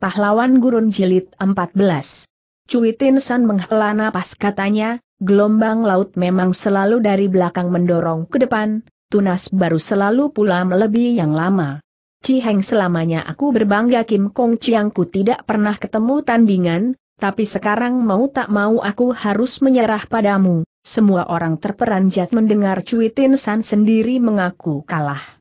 Pahlawan Gurun Jilid 14 Cuitin San menghela napas katanya, gelombang laut memang selalu dari belakang mendorong ke depan, tunas baru selalu pula melebihi yang lama. Ciheng selamanya aku berbangga Kim Kong Chiangku tidak pernah ketemu tandingan, tapi sekarang mau tak mau aku harus menyerah padamu. Semua orang terperanjat mendengar Cuitin San sendiri mengaku kalah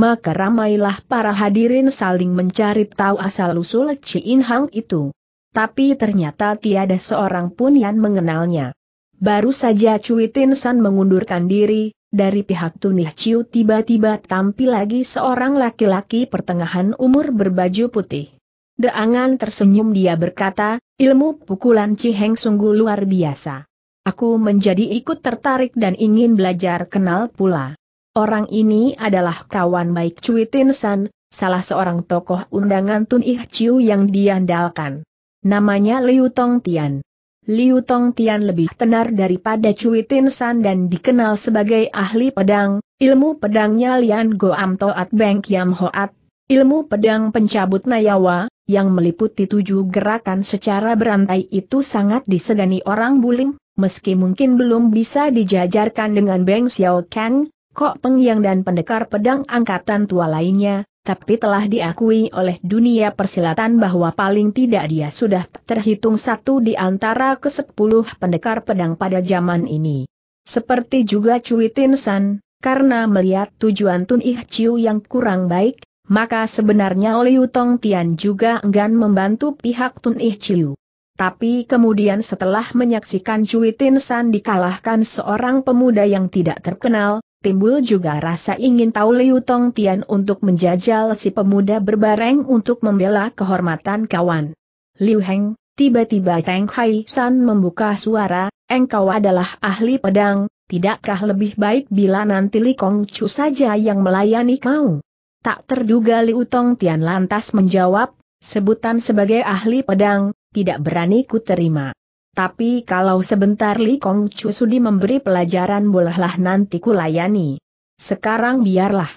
maka ramailah para hadirin saling mencari tahu asal-usul Ciin Hang itu. Tapi ternyata tiada seorang pun yang mengenalnya. Baru saja Cui Tin San mengundurkan diri, dari pihak Tunih Ciu tiba-tiba tampil lagi seorang laki-laki pertengahan umur berbaju putih. Deangan tersenyum dia berkata, ilmu pukulan Ciheng sungguh luar biasa. Aku menjadi ikut tertarik dan ingin belajar kenal pula. Orang ini adalah kawan baik Cui Tin San, salah seorang tokoh undangan Tun Ih Chiu yang diandalkan. Namanya Liu Tong Tian. Liu Tong Tian lebih tenar daripada Cui Tin San dan dikenal sebagai ahli pedang, ilmu pedangnya Lian Goam Toat Beng Kiam Hoat, ilmu pedang pencabut nayawa, yang meliputi tujuh gerakan secara berantai itu sangat disegani orang buling, meski mungkin belum bisa dijajarkan dengan Beng Xiao Kang, Kok Pengyang dan pendekar pedang angkatan tua lainnya, tapi telah diakui oleh dunia persilatan bahwa paling tidak dia sudah terhitung satu di antara ke kesepuluh pendekar pedang pada zaman ini. Seperti juga Cui Tin San, karena melihat tujuan Tun Ih Chiu yang kurang baik, maka sebenarnya Liu Tong Tian juga enggan membantu pihak Tun Ih Chiu. Tapi kemudian setelah menyaksikan Cui Tin San dikalahkan seorang pemuda yang tidak terkenal, timbul juga rasa ingin tahu Liu Tong Tian untuk menjajal si pemuda berbareng untuk membela kehormatan kawan. Liu Heng, tiba-tiba Teng Hai San membuka suara, engkau adalah ahli pedang, tidakkah lebih baik bila nanti Li Kong Chu saja yang melayani kau? Tak terduga Liu Tong Tian lantas menjawab, sebutan sebagai ahli pedang, tidak berani ku terima. Tapi kalau sebentar Li Kong Chu sudi memberi pelajaran bolehlah nanti kulayani. Sekarang biarlah.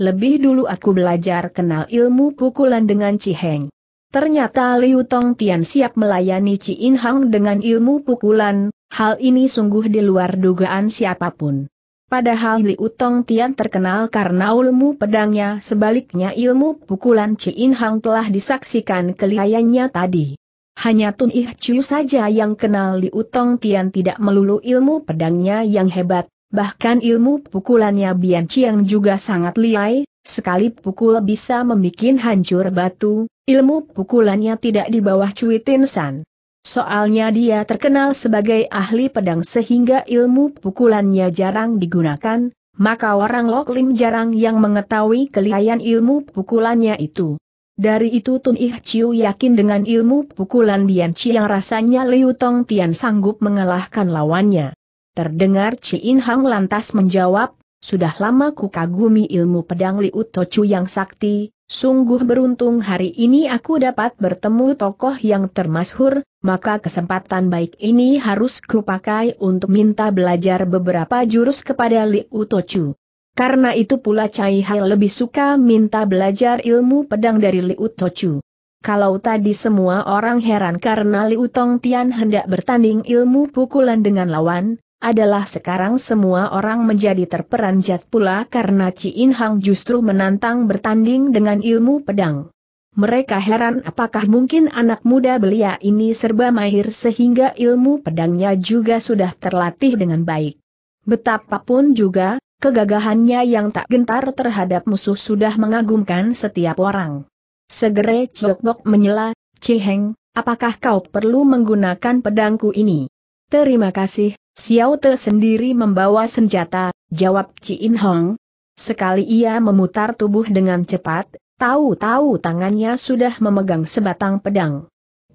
Lebih dulu aku belajar kenal ilmu pukulan dengan Ciheng. Ternyata Liu Tong Tian siap melayani Chi In Hang dengan ilmu pukulan, hal ini sungguh di luar dugaan siapapun. Padahal Liu Tong Tian terkenal karena ilmu pedangnya sebaliknya ilmu pukulan Chi In Hang telah disaksikan kelihayannya tadi. Hanya Tun Ih Chiu saja yang kenal Li Utong Tian tidak melulu ilmu pedangnya yang hebat, bahkan ilmu pukulannya Bian Chiang juga sangat liai, sekali pukul bisa membuat hancur batu, ilmu pukulannya tidak di bawah Cui Tin San. Soalnya dia terkenal sebagai ahli pedang sehingga ilmu pukulannya jarang digunakan, maka orang Loklim jarang yang mengetahui kelihayan ilmu pukulannya itu. Dari itu Tun Ih Chiu yakin dengan ilmu pukulan Dian Chi yang rasanya Liu Tong Tian sanggup mengalahkan lawannya. Terdengar Chi In Hang lantas menjawab, sudah lama ku kagumi ilmu pedang Liu To Chu yang sakti, sungguh beruntung hari ini aku dapat bertemu tokoh yang termasyhur, maka kesempatan baik ini harus kupakai untuk minta belajar beberapa jurus kepada Liu To Chu. Karena itu pula Cai Hai lebih suka minta belajar ilmu pedang dari Liu Tochu. Kalau tadi semua orang heran karena Liu Tong Tian hendak bertanding ilmu pukulan dengan lawan, adalah sekarang semua orang menjadi terperanjat pula karena Ci In Hang justru menantang bertanding dengan ilmu pedang. Mereka heran apakah mungkin anak muda belia ini serba mahir sehingga ilmu pedangnya juga sudah terlatih dengan baik. Betapapun juga, Kegagahannya yang tak gentar terhadap musuh sudah mengagumkan setiap orang. Segera Ciokbok menyela, Ciheng, apakah kau perlu menggunakan pedangku ini? Terima kasih, Xiao Te sendiri membawa senjata, jawab In Hong. Sekali ia memutar tubuh dengan cepat, tahu-tahu tangannya sudah memegang sebatang pedang.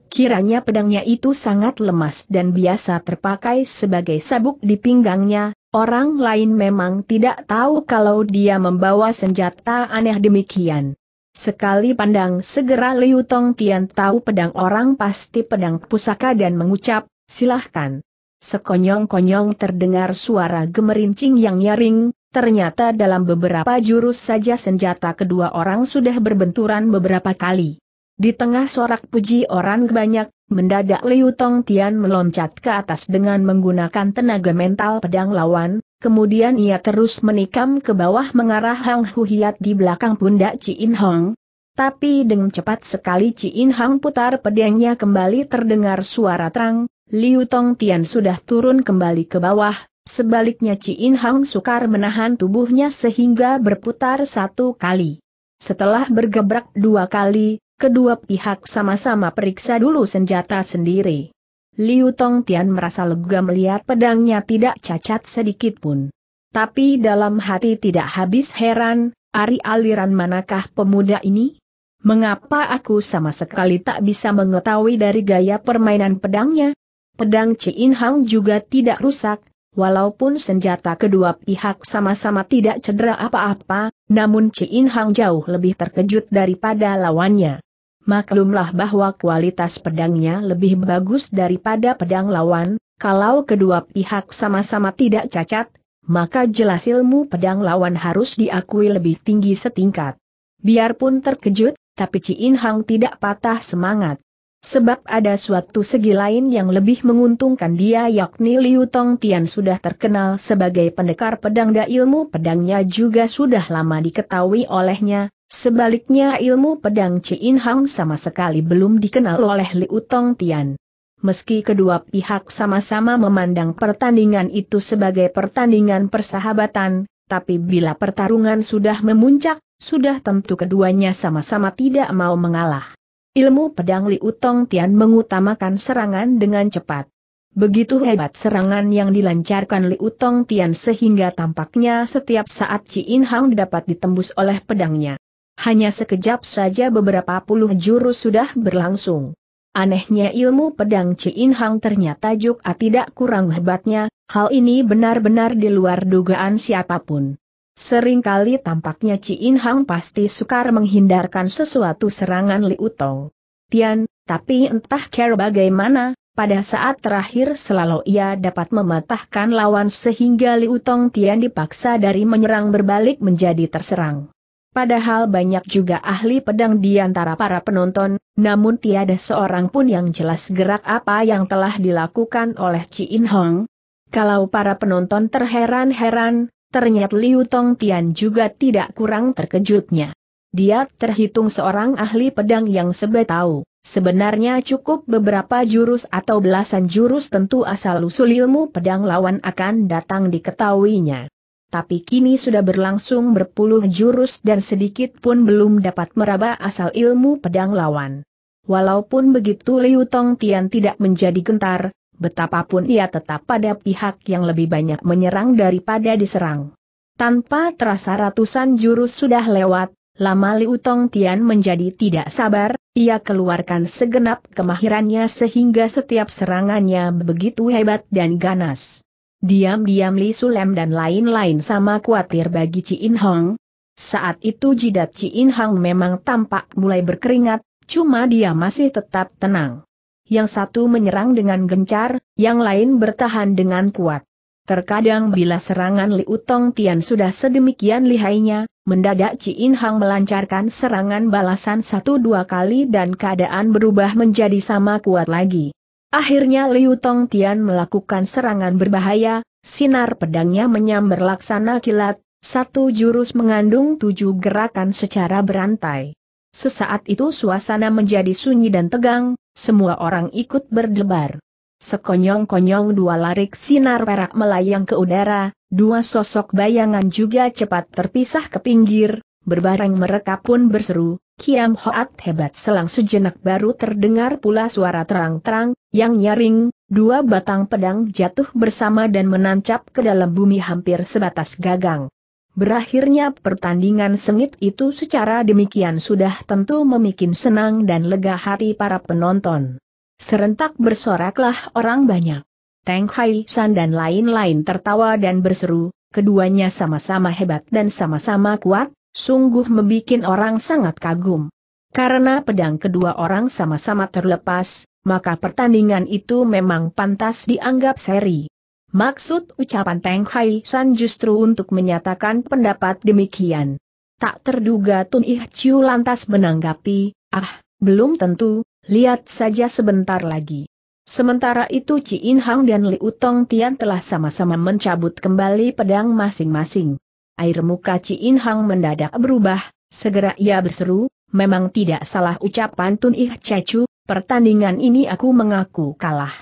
Kiranya pedangnya itu sangat lemas dan biasa terpakai sebagai sabuk di pinggangnya, Orang lain memang tidak tahu kalau dia membawa senjata aneh demikian. Sekali pandang segera Liu Tong Tian tahu pedang orang pasti pedang pusaka dan mengucap, silahkan. Sekonyong-konyong terdengar suara gemerincing yang nyaring, ternyata dalam beberapa jurus saja senjata kedua orang sudah berbenturan beberapa kali. Di tengah sorak puji orang banyak, mendadak Liu Tong Tian meloncat ke atas dengan menggunakan tenaga mental pedang lawan, kemudian ia terus menikam ke bawah mengarah Hang Huhiat di belakang pundak In Hong. Tapi dengan cepat sekali In Hong putar pedangnya kembali terdengar suara terang, Liu Tong Tian sudah turun kembali ke bawah, sebaliknya In Hong sukar menahan tubuhnya sehingga berputar satu kali. Setelah bergebrak dua kali, kedua pihak sama-sama periksa dulu senjata sendiri. Liu Tong Tian merasa lega melihat pedangnya tidak cacat sedikit pun. Tapi dalam hati tidak habis heran, Ari aliran manakah pemuda ini? Mengapa aku sama sekali tak bisa mengetahui dari gaya permainan pedangnya? Pedang Chin Hang juga tidak rusak, walaupun senjata kedua pihak sama-sama tidak cedera apa-apa, namun Chin Hang jauh lebih terkejut daripada lawannya maklumlah bahwa kualitas pedangnya lebih bagus daripada pedang lawan, kalau kedua pihak sama-sama tidak cacat, maka jelas ilmu pedang lawan harus diakui lebih tinggi setingkat. Biarpun terkejut, tapi Ciin Hang tidak patah semangat. Sebab ada suatu segi lain yang lebih menguntungkan dia yakni Liu Tong Tian sudah terkenal sebagai pendekar pedang dan ilmu pedangnya juga sudah lama diketahui olehnya, Sebaliknya ilmu pedang Ciin Hang sama sekali belum dikenal oleh Liu Tong Tian. Meski kedua pihak sama-sama memandang pertandingan itu sebagai pertandingan persahabatan, tapi bila pertarungan sudah memuncak, sudah tentu keduanya sama-sama tidak mau mengalah. Ilmu pedang Liu Tong Tian mengutamakan serangan dengan cepat. Begitu hebat serangan yang dilancarkan Liu Tong Tian sehingga tampaknya setiap saat Ci In Hang dapat ditembus oleh pedangnya. Hanya sekejap saja beberapa puluh jurus sudah berlangsung. Anehnya ilmu pedang Ciin Hang ternyata juga tidak kurang hebatnya, hal ini benar-benar di luar dugaan siapapun. Seringkali tampaknya Ciin Hang pasti sukar menghindarkan sesuatu serangan Liu Tong. Tian, tapi entah care bagaimana, pada saat terakhir selalu ia dapat mematahkan lawan sehingga Liu Tong Tian dipaksa dari menyerang berbalik menjadi terserang. Padahal banyak juga ahli pedang di antara para penonton, namun tiada seorang pun yang jelas gerak apa yang telah dilakukan oleh Chi In Hong. Kalau para penonton terheran-heran, ternyata Liu Tong Tian juga tidak kurang terkejutnya. Dia terhitung seorang ahli pedang yang sebe tahu, sebenarnya cukup beberapa jurus atau belasan jurus tentu asal-usul ilmu pedang lawan akan datang diketahuinya tapi kini sudah berlangsung berpuluh jurus dan sedikit pun belum dapat meraba asal ilmu pedang lawan. Walaupun begitu Liu Tong Tian tidak menjadi gentar, betapapun ia tetap pada pihak yang lebih banyak menyerang daripada diserang. Tanpa terasa ratusan jurus sudah lewat, lama Liu Tong Tian menjadi tidak sabar, ia keluarkan segenap kemahirannya sehingga setiap serangannya begitu hebat dan ganas. Diam-diam Li Sulem dan lain-lain sama khawatir bagi In Hong. Saat itu jidat In Hong memang tampak mulai berkeringat, cuma dia masih tetap tenang. Yang satu menyerang dengan gencar, yang lain bertahan dengan kuat. Terkadang bila serangan Li Utong Tian sudah sedemikian lihainya, mendadak In Hang melancarkan serangan balasan satu dua kali dan keadaan berubah menjadi sama kuat lagi. Akhirnya Liu Tong Tian melakukan serangan berbahaya, sinar pedangnya menyambar laksana kilat, satu jurus mengandung tujuh gerakan secara berantai. Sesaat itu suasana menjadi sunyi dan tegang, semua orang ikut berdebar. Sekonyong-konyong dua larik sinar perak melayang ke udara, dua sosok bayangan juga cepat terpisah ke pinggir, berbareng mereka pun berseru, Kiam Hoat hebat selang sejenak baru terdengar pula suara terang-terang, yang nyaring, dua batang pedang jatuh bersama dan menancap ke dalam bumi hampir sebatas gagang. Berakhirnya pertandingan sengit itu secara demikian sudah tentu memikin senang dan lega hati para penonton. Serentak bersoraklah orang banyak. Teng Hai San dan lain-lain tertawa dan berseru, keduanya sama-sama hebat dan sama-sama kuat, sungguh membuat orang sangat kagum. Karena pedang kedua orang sama-sama terlepas, maka pertandingan itu memang pantas dianggap seri. Maksud ucapan Teng Hai San justru untuk menyatakan pendapat demikian. Tak terduga Tun Ih Chiu lantas menanggapi, ah, belum tentu, lihat saja sebentar lagi. Sementara itu Ci In Hang dan Li Utong Tian telah sama-sama mencabut kembali pedang masing-masing air muka In Hang mendadak berubah, segera ia berseru, memang tidak salah ucapan Tun Ih Cecu, pertandingan ini aku mengaku kalah.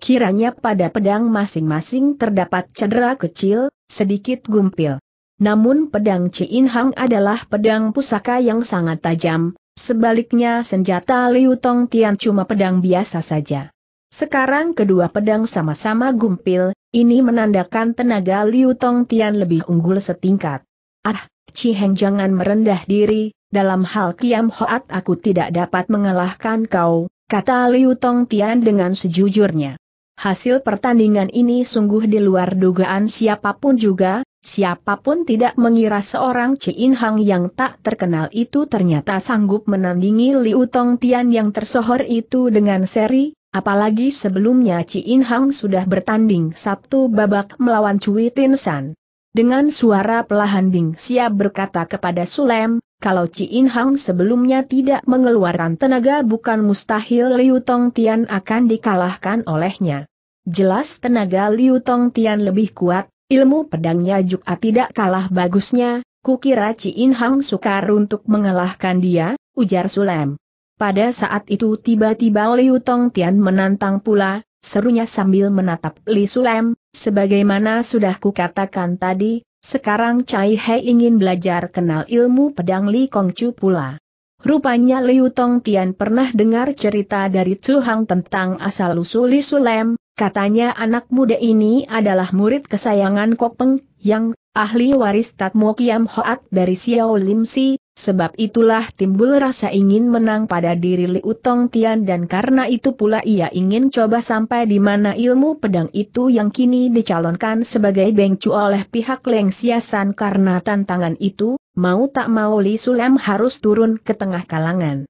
Kiranya pada pedang masing-masing terdapat cedera kecil, sedikit gumpil. Namun pedang In Hang adalah pedang pusaka yang sangat tajam, sebaliknya senjata Liu Tong Tian cuma pedang biasa saja. Sekarang kedua pedang sama-sama gumpil, ini menandakan tenaga Liu Tong Tian lebih unggul setingkat. Ah, Ciheng jangan merendah diri, dalam hal Kiam Hoat aku tidak dapat mengalahkan kau, kata Liu Tong Tian dengan sejujurnya. Hasil pertandingan ini sungguh di luar dugaan siapapun juga, siapapun tidak mengira seorang Chin Hang yang tak terkenal itu ternyata sanggup menandingi Liu Tong Tian yang tersohor itu dengan seri, Apalagi sebelumnya Ci In Hang sudah bertanding Sabtu babak melawan Cui Tin San. Dengan suara pelahan Bing Xia berkata kepada Sulem, kalau Ci In Hang sebelumnya tidak mengeluarkan tenaga bukan mustahil Liu Tong Tian akan dikalahkan olehnya. Jelas tenaga Liu Tong Tian lebih kuat, ilmu pedangnya juga tidak kalah bagusnya, kukira Ci In Hang sukar untuk mengalahkan dia, ujar Sulem. Pada saat itu tiba-tiba Liu Tong Tian menantang pula, serunya sambil menatap Li Sulem, sebagaimana sudah kukatakan tadi, sekarang Cai He ingin belajar kenal ilmu pedang Li Chu pula. Rupanya Liu Tong Tian pernah dengar cerita dari Chu Hang tentang asal-usul Li Sulem, katanya anak muda ini adalah murid kesayangan Kok Peng, yang ahli waris Tatmo Kiam Hoat dari Xiao Lim Si, Sebab itulah timbul rasa ingin menang pada diri Liu Tong Tian dan karena itu pula ia ingin coba sampai di mana ilmu pedang itu yang kini dicalonkan sebagai bengcu oleh pihak Leng Siasan karena tantangan itu, mau tak mau Li Sulem harus turun ke tengah kalangan.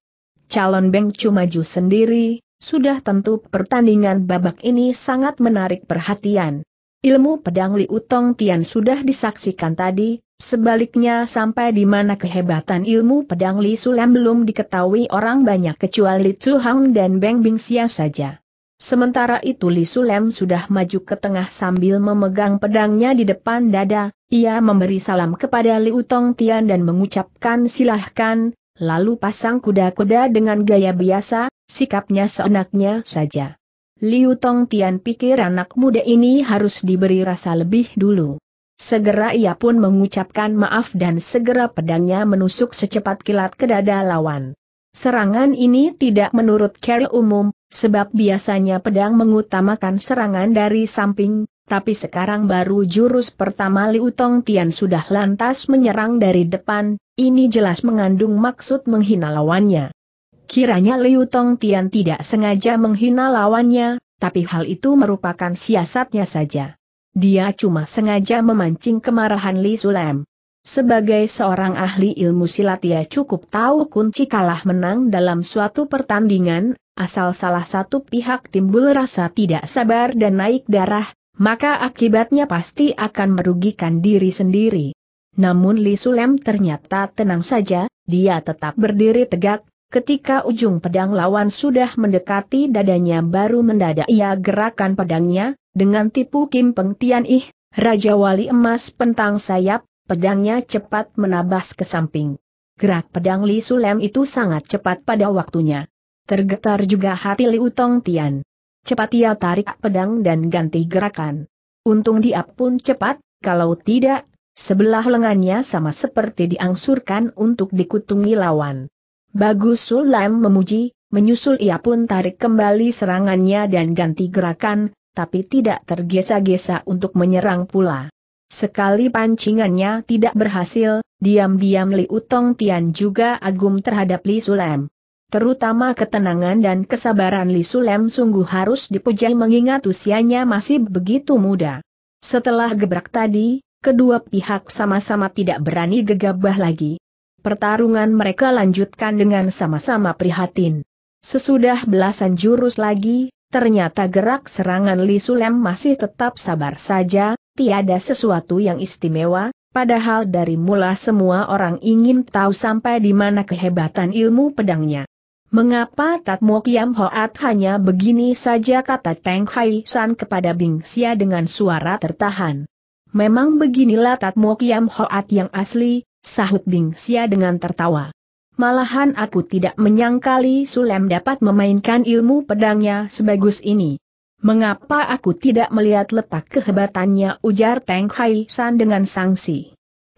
Calon bengcu maju sendiri, sudah tentu pertandingan babak ini sangat menarik perhatian. Ilmu pedang Liu Tong Tian sudah disaksikan tadi, sebaliknya sampai di mana kehebatan ilmu pedang Li Sulam belum diketahui orang banyak kecuali Chu Hang dan Beng Bing Xia saja. Sementara itu Li Sulam sudah maju ke tengah sambil memegang pedangnya di depan dada, ia memberi salam kepada Liu Tong Tian dan mengucapkan silahkan, lalu pasang kuda-kuda dengan gaya biasa, sikapnya seenaknya saja. Liu Tong Tian pikir anak muda ini harus diberi rasa lebih dulu. Segera ia pun mengucapkan maaf dan segera pedangnya menusuk secepat kilat ke dada lawan. Serangan ini tidak menurut cara umum, sebab biasanya pedang mengutamakan serangan dari samping, tapi sekarang baru jurus pertama Liu Tong Tian sudah lantas menyerang dari depan, ini jelas mengandung maksud menghina lawannya. Kiranya Liu Tong Tian tidak sengaja menghina lawannya, tapi hal itu merupakan siasatnya saja. Dia cuma sengaja memancing kemarahan Li Sulem. Sebagai seorang ahli ilmu silat ia cukup tahu kunci kalah menang dalam suatu pertandingan, asal salah satu pihak timbul rasa tidak sabar dan naik darah, maka akibatnya pasti akan merugikan diri sendiri. Namun Li Sulem ternyata tenang saja, dia tetap berdiri tegak, Ketika ujung pedang lawan sudah mendekati dadanya baru mendadak ia gerakan pedangnya, dengan tipu Kim Peng Tian Ih, Raja Wali Emas pentang sayap, pedangnya cepat menabas ke samping. Gerak pedang Li Sulem itu sangat cepat pada waktunya. Tergetar juga hati Li Utong Tian. Cepat ia tarik pedang dan ganti gerakan. Untung dia pun cepat, kalau tidak, sebelah lengannya sama seperti diangsurkan untuk dikutungi lawan. Bagus Sulaim memuji, menyusul ia pun tarik kembali serangannya dan ganti gerakan, tapi tidak tergesa-gesa untuk menyerang pula. Sekali pancingannya tidak berhasil, diam-diam Li Utong Tian juga agum terhadap Li Sulam. Terutama ketenangan dan kesabaran Li Sulem sungguh harus dipuja mengingat usianya masih begitu muda. Setelah gebrak tadi, kedua pihak sama-sama tidak berani gegabah lagi. Pertarungan mereka lanjutkan dengan sama-sama prihatin. Sesudah belasan jurus lagi, ternyata gerak serangan Li Sulem masih tetap sabar saja, tiada sesuatu yang istimewa, padahal dari mula semua orang ingin tahu sampai di mana kehebatan ilmu pedangnya. Mengapa Tatmo Kiam Hoat hanya begini saja kata Teng Hai San kepada Bing Xia dengan suara tertahan. Memang beginilah Tatmo Kiam Hoat yang asli, sahut Bing Xia dengan tertawa. Malahan aku tidak menyangkali Sulem dapat memainkan ilmu pedangnya sebagus ini. Mengapa aku tidak melihat letak kehebatannya ujar Teng Hai San dengan sangsi.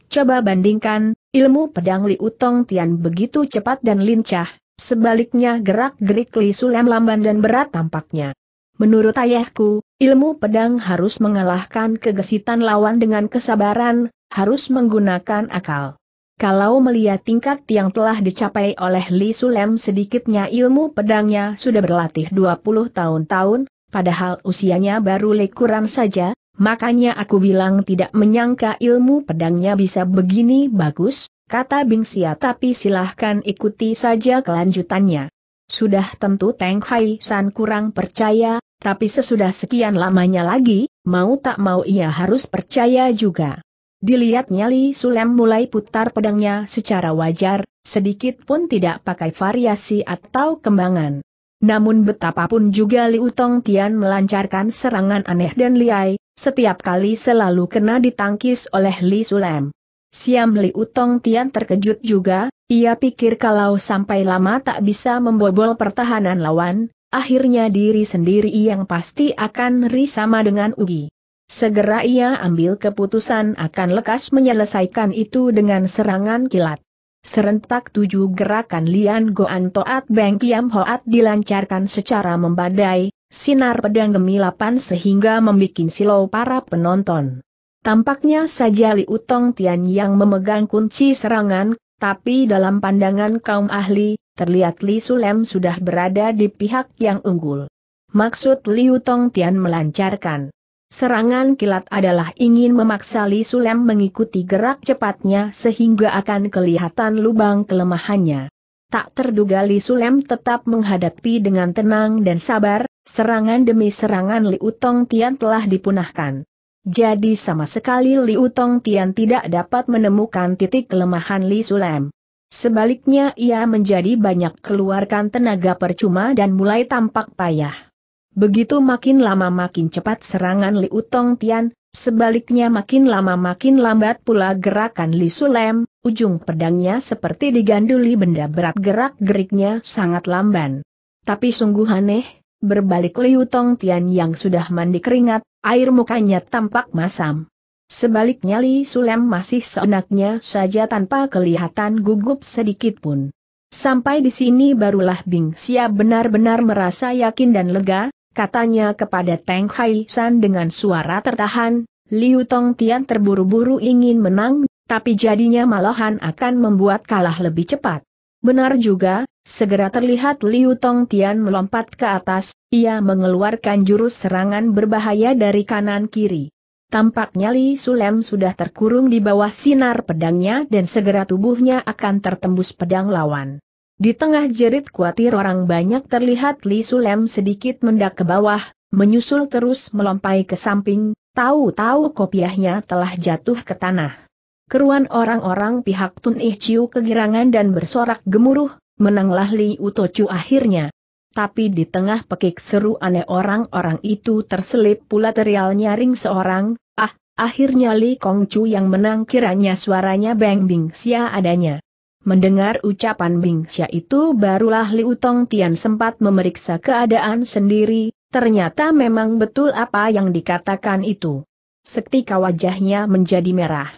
Coba bandingkan, ilmu pedang Li Utong Tian begitu cepat dan lincah, sebaliknya gerak-gerik Li Sulem lamban dan berat tampaknya. Menurut ayahku, ilmu pedang harus mengalahkan kegesitan lawan dengan kesabaran, harus menggunakan akal. Kalau melihat tingkat yang telah dicapai oleh Li Sulem sedikitnya ilmu pedangnya sudah berlatih 20 tahun-tahun, padahal usianya baru lekuran saja, makanya aku bilang tidak menyangka ilmu pedangnya bisa begini bagus, kata Bing Xia tapi silahkan ikuti saja kelanjutannya. Sudah tentu Teng Hai San kurang percaya, tapi sesudah sekian lamanya lagi, mau tak mau ia harus percaya juga. Dilihatnya Li Sulem mulai putar pedangnya secara wajar, sedikit pun tidak pakai variasi atau kembangan. Namun betapapun juga Liu Tong Tian melancarkan serangan aneh dan liai, setiap kali selalu kena ditangkis oleh Li Sulem. Siam Liu Tong Tian terkejut juga, ia pikir kalau sampai lama tak bisa membobol pertahanan lawan, akhirnya diri sendiri yang pasti akan ri dengan Ugi. Segera ia ambil keputusan akan lekas menyelesaikan itu dengan serangan kilat. Serentak tujuh gerakan Lian Goan Toat Beng Kiam Hoat dilancarkan secara membadai, sinar pedang gemilapan sehingga membuat silau para penonton. Tampaknya saja Liutong Utong Tian yang memegang kunci serangan, tapi dalam pandangan kaum ahli, terlihat Li Sulem sudah berada di pihak yang unggul. Maksud Liutong Utong Tian melancarkan Serangan kilat adalah ingin memaksa Li Sulem mengikuti gerak cepatnya sehingga akan kelihatan lubang kelemahannya. Tak terduga Li Sulem tetap menghadapi dengan tenang dan sabar, serangan demi serangan Li Utong Tian telah dipunahkan. Jadi sama sekali Li Utong Tian tidak dapat menemukan titik kelemahan Li Sulem. Sebaliknya ia menjadi banyak keluarkan tenaga percuma dan mulai tampak payah. Begitu makin lama makin cepat serangan Liu Tong Tian, sebaliknya makin lama makin lambat pula gerakan Li Sulem, ujung pedangnya seperti diganduli benda berat gerak-geriknya sangat lamban. Tapi sungguh aneh, berbalik Liu Tong Tian yang sudah mandi keringat, air mukanya tampak masam. Sebaliknya Li Sulem masih seenaknya saja tanpa kelihatan gugup sedikit pun. Sampai di sini barulah Bing Xia benar-benar merasa yakin dan lega, katanya kepada Teng Hai San dengan suara tertahan, Liu Tong Tian terburu-buru ingin menang, tapi jadinya malahan akan membuat kalah lebih cepat. Benar juga, segera terlihat Liu Tong Tian melompat ke atas, ia mengeluarkan jurus serangan berbahaya dari kanan kiri. Tampaknya Li Sulem sudah terkurung di bawah sinar pedangnya dan segera tubuhnya akan tertembus pedang lawan. Di tengah jerit kuatir orang banyak terlihat Li Sulem sedikit mendak ke bawah, menyusul terus melompai ke samping, tahu-tahu kopiahnya telah jatuh ke tanah. Keruan orang-orang pihak Tun Eh Chiu kegirangan dan bersorak gemuruh, menanglah Li Utochu akhirnya. Tapi di tengah pekik seru aneh orang-orang itu terselip pula terial nyaring seorang, ah, akhirnya Li Kongcu yang menang kiranya suaranya Beng Bing Sia adanya. Mendengar ucapan Bingxia itu barulah Liu Tong Tian sempat memeriksa keadaan sendiri, ternyata memang betul apa yang dikatakan itu. Seketika wajahnya menjadi merah.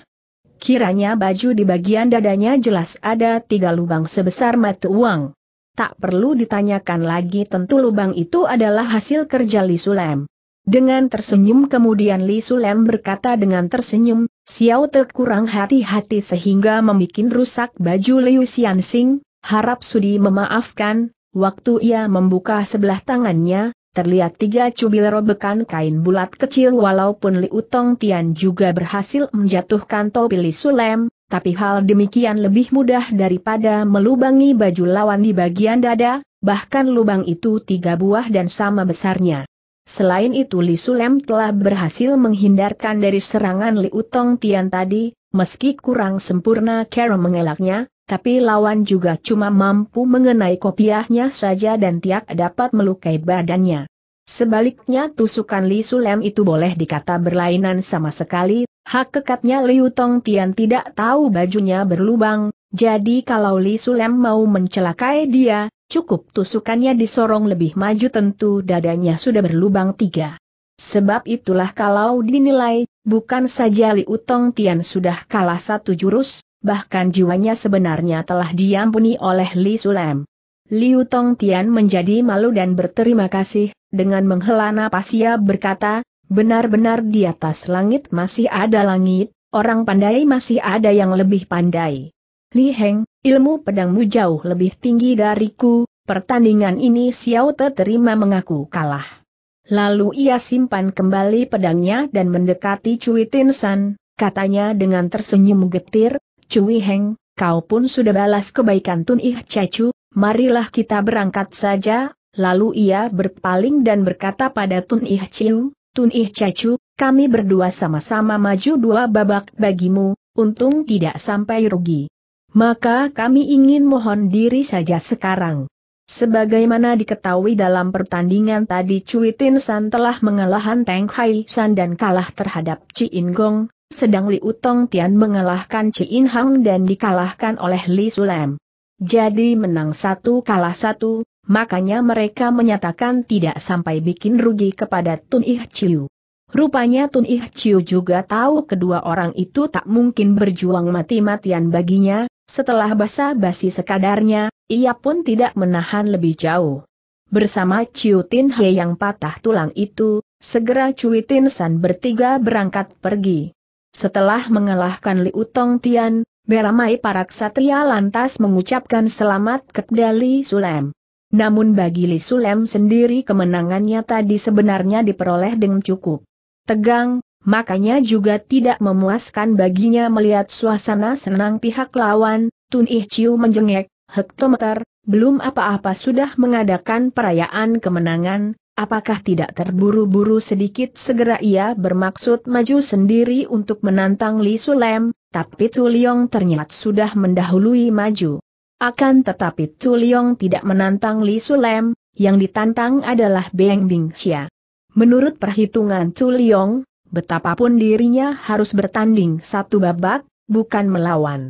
Kiranya baju di bagian dadanya jelas ada tiga lubang sebesar mata uang. Tak perlu ditanyakan lagi tentu lubang itu adalah hasil kerja Li Sulem. Dengan tersenyum kemudian Li Sulem berkata dengan tersenyum, Xiao Te kurang hati-hati sehingga membuat rusak baju Liu Xianxing, harap Sudi memaafkan, waktu ia membuka sebelah tangannya, terlihat tiga cubil robekan kain bulat kecil walaupun Liu Tong Tian juga berhasil menjatuhkan topi Li Sulem, tapi hal demikian lebih mudah daripada melubangi baju lawan di bagian dada, bahkan lubang itu tiga buah dan sama besarnya. Selain itu Li Sulem telah berhasil menghindarkan dari serangan Li Utong Tian tadi, meski kurang sempurna cara mengelaknya, tapi lawan juga cuma mampu mengenai kopiahnya saja dan tiak dapat melukai badannya. Sebaliknya tusukan Li Sulem itu boleh dikata berlainan sama sekali, hak kekatnya Li Utong Tian tidak tahu bajunya berlubang, jadi kalau Li Sulem mau mencelakai dia, Cukup tusukannya disorong lebih maju tentu dadanya sudah berlubang tiga. Sebab itulah kalau dinilai, bukan saja Li Utong Tian sudah kalah satu jurus, bahkan jiwanya sebenarnya telah diampuni oleh Li Sulem. Li Utong Tian menjadi malu dan berterima kasih, dengan menghela napas ia berkata, benar-benar di atas langit masih ada langit, orang pandai masih ada yang lebih pandai. Li Heng, ilmu pedangmu jauh lebih tinggi dariku, pertandingan ini Xiao Te terima mengaku kalah. Lalu ia simpan kembali pedangnya dan mendekati Cui Tin San, katanya dengan tersenyum getir, Cui Heng, kau pun sudah balas kebaikan Tun Ih Cacu, marilah kita berangkat saja, lalu ia berpaling dan berkata pada Tun Ih Ciu, Tun Ih Cacu, kami berdua sama-sama maju dua babak bagimu, untung tidak sampai rugi. Maka kami ingin mohon diri saja sekarang. Sebagaimana diketahui dalam pertandingan tadi Cui Tin San telah mengalahkan Teng Hai San dan kalah terhadap Ci In Gong, sedang Li Utong Tian mengalahkan Ci In Hang dan dikalahkan oleh Li Sulam. Jadi menang satu kalah satu, makanya mereka menyatakan tidak sampai bikin rugi kepada Tun Ih Chiu. Rupanya Tun Ih Chiu juga tahu kedua orang itu tak mungkin berjuang mati-matian baginya, setelah basa-basi sekadarnya, ia pun tidak menahan lebih jauh. Bersama Ciu Tin He yang patah tulang itu, segera Cui Tin San bertiga berangkat pergi. Setelah mengalahkan Liu Tong Tian, beramai para ksatria lantas mengucapkan selamat Li Sulem. Namun bagi Li Sulem sendiri kemenangannya tadi sebenarnya diperoleh dengan cukup. Tegang, makanya juga tidak memuaskan baginya melihat suasana senang pihak lawan, Tun Ih Chiu menjengek, hektometer, belum apa-apa sudah mengadakan perayaan kemenangan, apakah tidak terburu-buru sedikit segera ia bermaksud maju sendiri untuk menantang Li Sulem, tapi Tu Liong ternyata sudah mendahului maju. Akan tetapi Tu Liong tidak menantang Li Sulem, yang ditantang adalah Beng Bingxia. Menurut perhitungan Tu Liong, Betapapun dirinya harus bertanding satu babak, bukan melawan.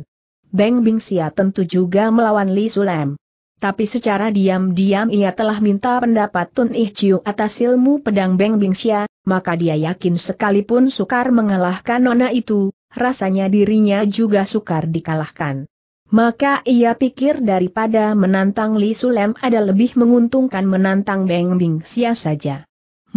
Beng Bing Xia tentu juga melawan Li Sulem. Tapi secara diam-diam ia telah minta pendapat Tun Ih Chiu atas ilmu pedang Beng Bing Xia, maka dia yakin sekalipun sukar mengalahkan nona itu, rasanya dirinya juga sukar dikalahkan. Maka ia pikir daripada menantang Li Sulem ada lebih menguntungkan menantang Beng Bing Xia saja.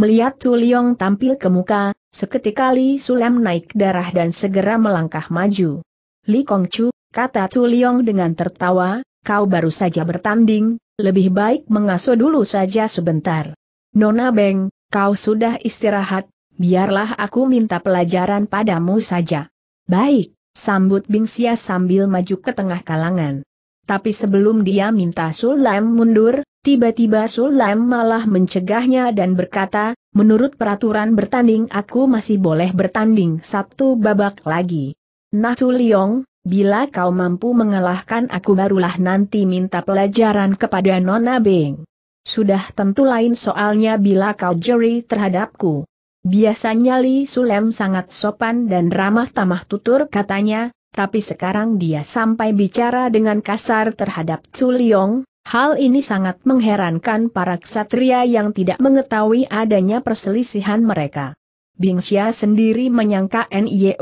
Melihat Tuliong tampil ke muka, seketika Li sulam naik darah dan segera melangkah maju. Li Kongcu, kata Tuliong dengan tertawa, kau baru saja bertanding, lebih baik mengasuh dulu saja sebentar. Nona Beng, kau sudah istirahat, biarlah aku minta pelajaran padamu saja. Baik, sambut Bingsia sambil maju ke tengah kalangan tapi sebelum dia minta Sulaim mundur, tiba-tiba Sulaim malah mencegahnya dan berkata, menurut peraturan bertanding aku masih boleh bertanding satu babak lagi. Nah Suliong, bila kau mampu mengalahkan aku barulah nanti minta pelajaran kepada Nona Beng. Sudah tentu lain soalnya bila kau juri terhadapku. Biasanya Li Sulem sangat sopan dan ramah tamah tutur katanya, tapi sekarang dia sampai bicara dengan kasar terhadap Chu Liong, hal ini sangat mengherankan para ksatria yang tidak mengetahui adanya perselisihan mereka. Bingxia sendiri menyangka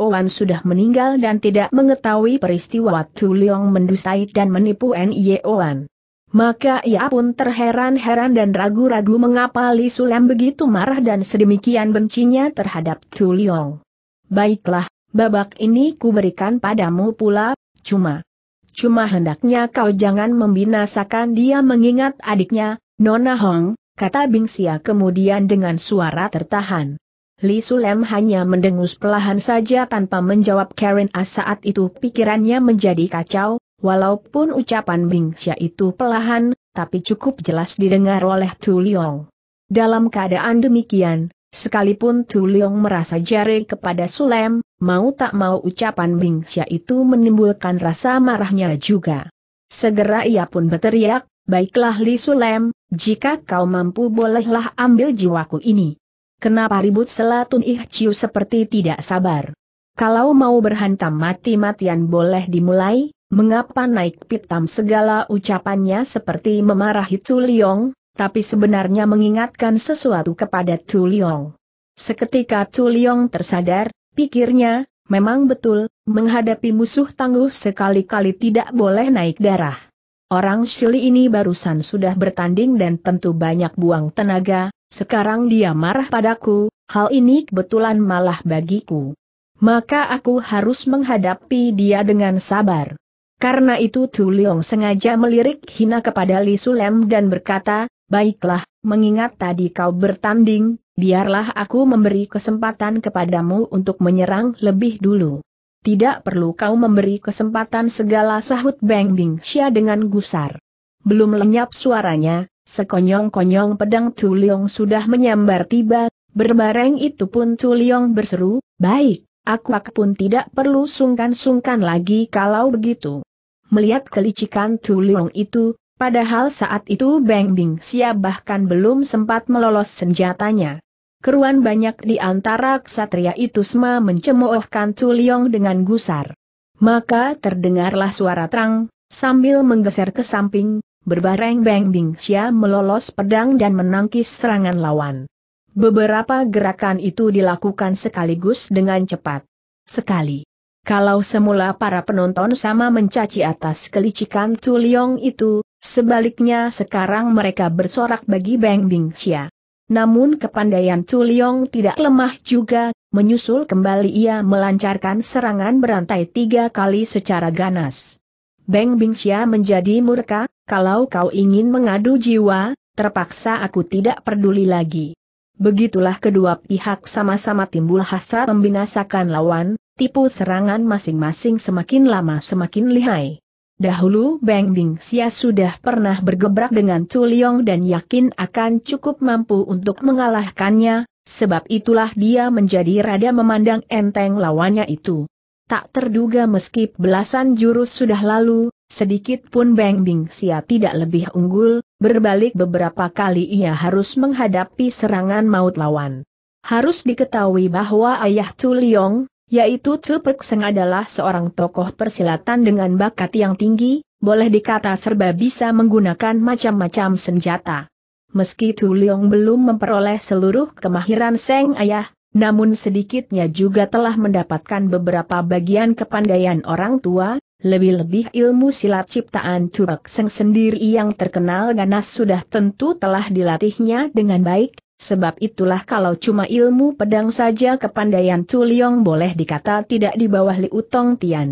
Wan sudah meninggal dan tidak mengetahui peristiwa Chu Liong mendusai dan menipu Wan. Maka ia pun terheran-heran dan ragu-ragu mengapa Li Sulem begitu marah dan sedemikian bencinya terhadap Chu Liong. Baiklah, babak ini kuberikan padamu pula, cuma. Cuma hendaknya kau jangan membinasakan dia mengingat adiknya, Nona Hong, kata Bingsia kemudian dengan suara tertahan. Li Sulem hanya mendengus pelahan saja tanpa menjawab Karen A saat itu pikirannya menjadi kacau, walaupun ucapan Bingsia itu pelahan, tapi cukup jelas didengar oleh Tu Liong. Dalam keadaan demikian, sekalipun Tu Liong merasa jari kepada Sulem, Mau tak mau ucapan Xia itu menimbulkan rasa marahnya juga. Segera ia pun berteriak, baiklah Li Sulem, jika kau mampu bolehlah ambil jiwaku ini. Kenapa ribut selatun Ih Ciu seperti tidak sabar? Kalau mau berhantam mati-matian boleh dimulai, mengapa naik pitam segala ucapannya seperti memarahi Tu Liong, tapi sebenarnya mengingatkan sesuatu kepada Tu Liong. Seketika Tu Liong tersadar, Pikirnya, memang betul, menghadapi musuh tangguh sekali-kali tidak boleh naik darah. Orang Shili ini barusan sudah bertanding dan tentu banyak buang tenaga, sekarang dia marah padaku, hal ini kebetulan malah bagiku. Maka aku harus menghadapi dia dengan sabar. Karena itu Tu Leong sengaja melirik hina kepada Li Sulem dan berkata, Baiklah, mengingat tadi kau bertanding, biarlah aku memberi kesempatan kepadamu untuk menyerang lebih dulu. Tidak perlu kau memberi kesempatan segala sahut Beng bing xia dengan gusar. Belum lenyap suaranya, sekonyong-konyong pedang tu liong sudah menyambar tiba, berbareng itu pun tu liong berseru, baik, aku pun tidak perlu sungkan-sungkan lagi kalau begitu. Melihat kelicikan tu liong itu, padahal saat itu Beng bing xia bahkan belum sempat melolos senjatanya keruan banyak di antara ksatria itu semua mencemoohkan Culiong dengan gusar. Maka terdengarlah suara terang, sambil menggeser ke samping, berbareng Beng Bingxia melolos pedang dan menangkis serangan lawan. Beberapa gerakan itu dilakukan sekaligus dengan cepat. Sekali. Kalau semula para penonton sama mencaci atas kelicikan Culiong itu, sebaliknya sekarang mereka bersorak bagi Beng Bingxia. Namun kepandaian Culiong tidak lemah juga, menyusul kembali ia melancarkan serangan berantai tiga kali secara ganas. Beng Bingxia menjadi murka, kalau kau ingin mengadu jiwa, terpaksa aku tidak peduli lagi. Begitulah kedua pihak sama-sama timbul hasrat membinasakan lawan, tipu serangan masing-masing semakin lama semakin lihai. Dahulu Beng Xia sudah pernah bergebrak dengan Tuliong dan yakin akan cukup mampu untuk mengalahkannya, sebab itulah dia menjadi rada memandang enteng lawannya itu. Tak terduga meski belasan jurus sudah lalu, sedikit pun Beng Xia tidak lebih unggul, berbalik beberapa kali ia harus menghadapi serangan maut lawan. Harus diketahui bahwa ayah Tuliong, yaitu Chu Seng adalah seorang tokoh persilatan dengan bakat yang tinggi, boleh dikata serba bisa menggunakan macam-macam senjata. Meski Tu Leong belum memperoleh seluruh kemahiran Seng Ayah, namun sedikitnya juga telah mendapatkan beberapa bagian kepandaian orang tua, lebih-lebih ilmu silat ciptaan Curak Seng sendiri yang terkenal ganas sudah tentu telah dilatihnya dengan baik, Sebab itulah kalau cuma ilmu pedang saja kepandaian Liong boleh dikata tidak di bawah Liutong Utong Tian.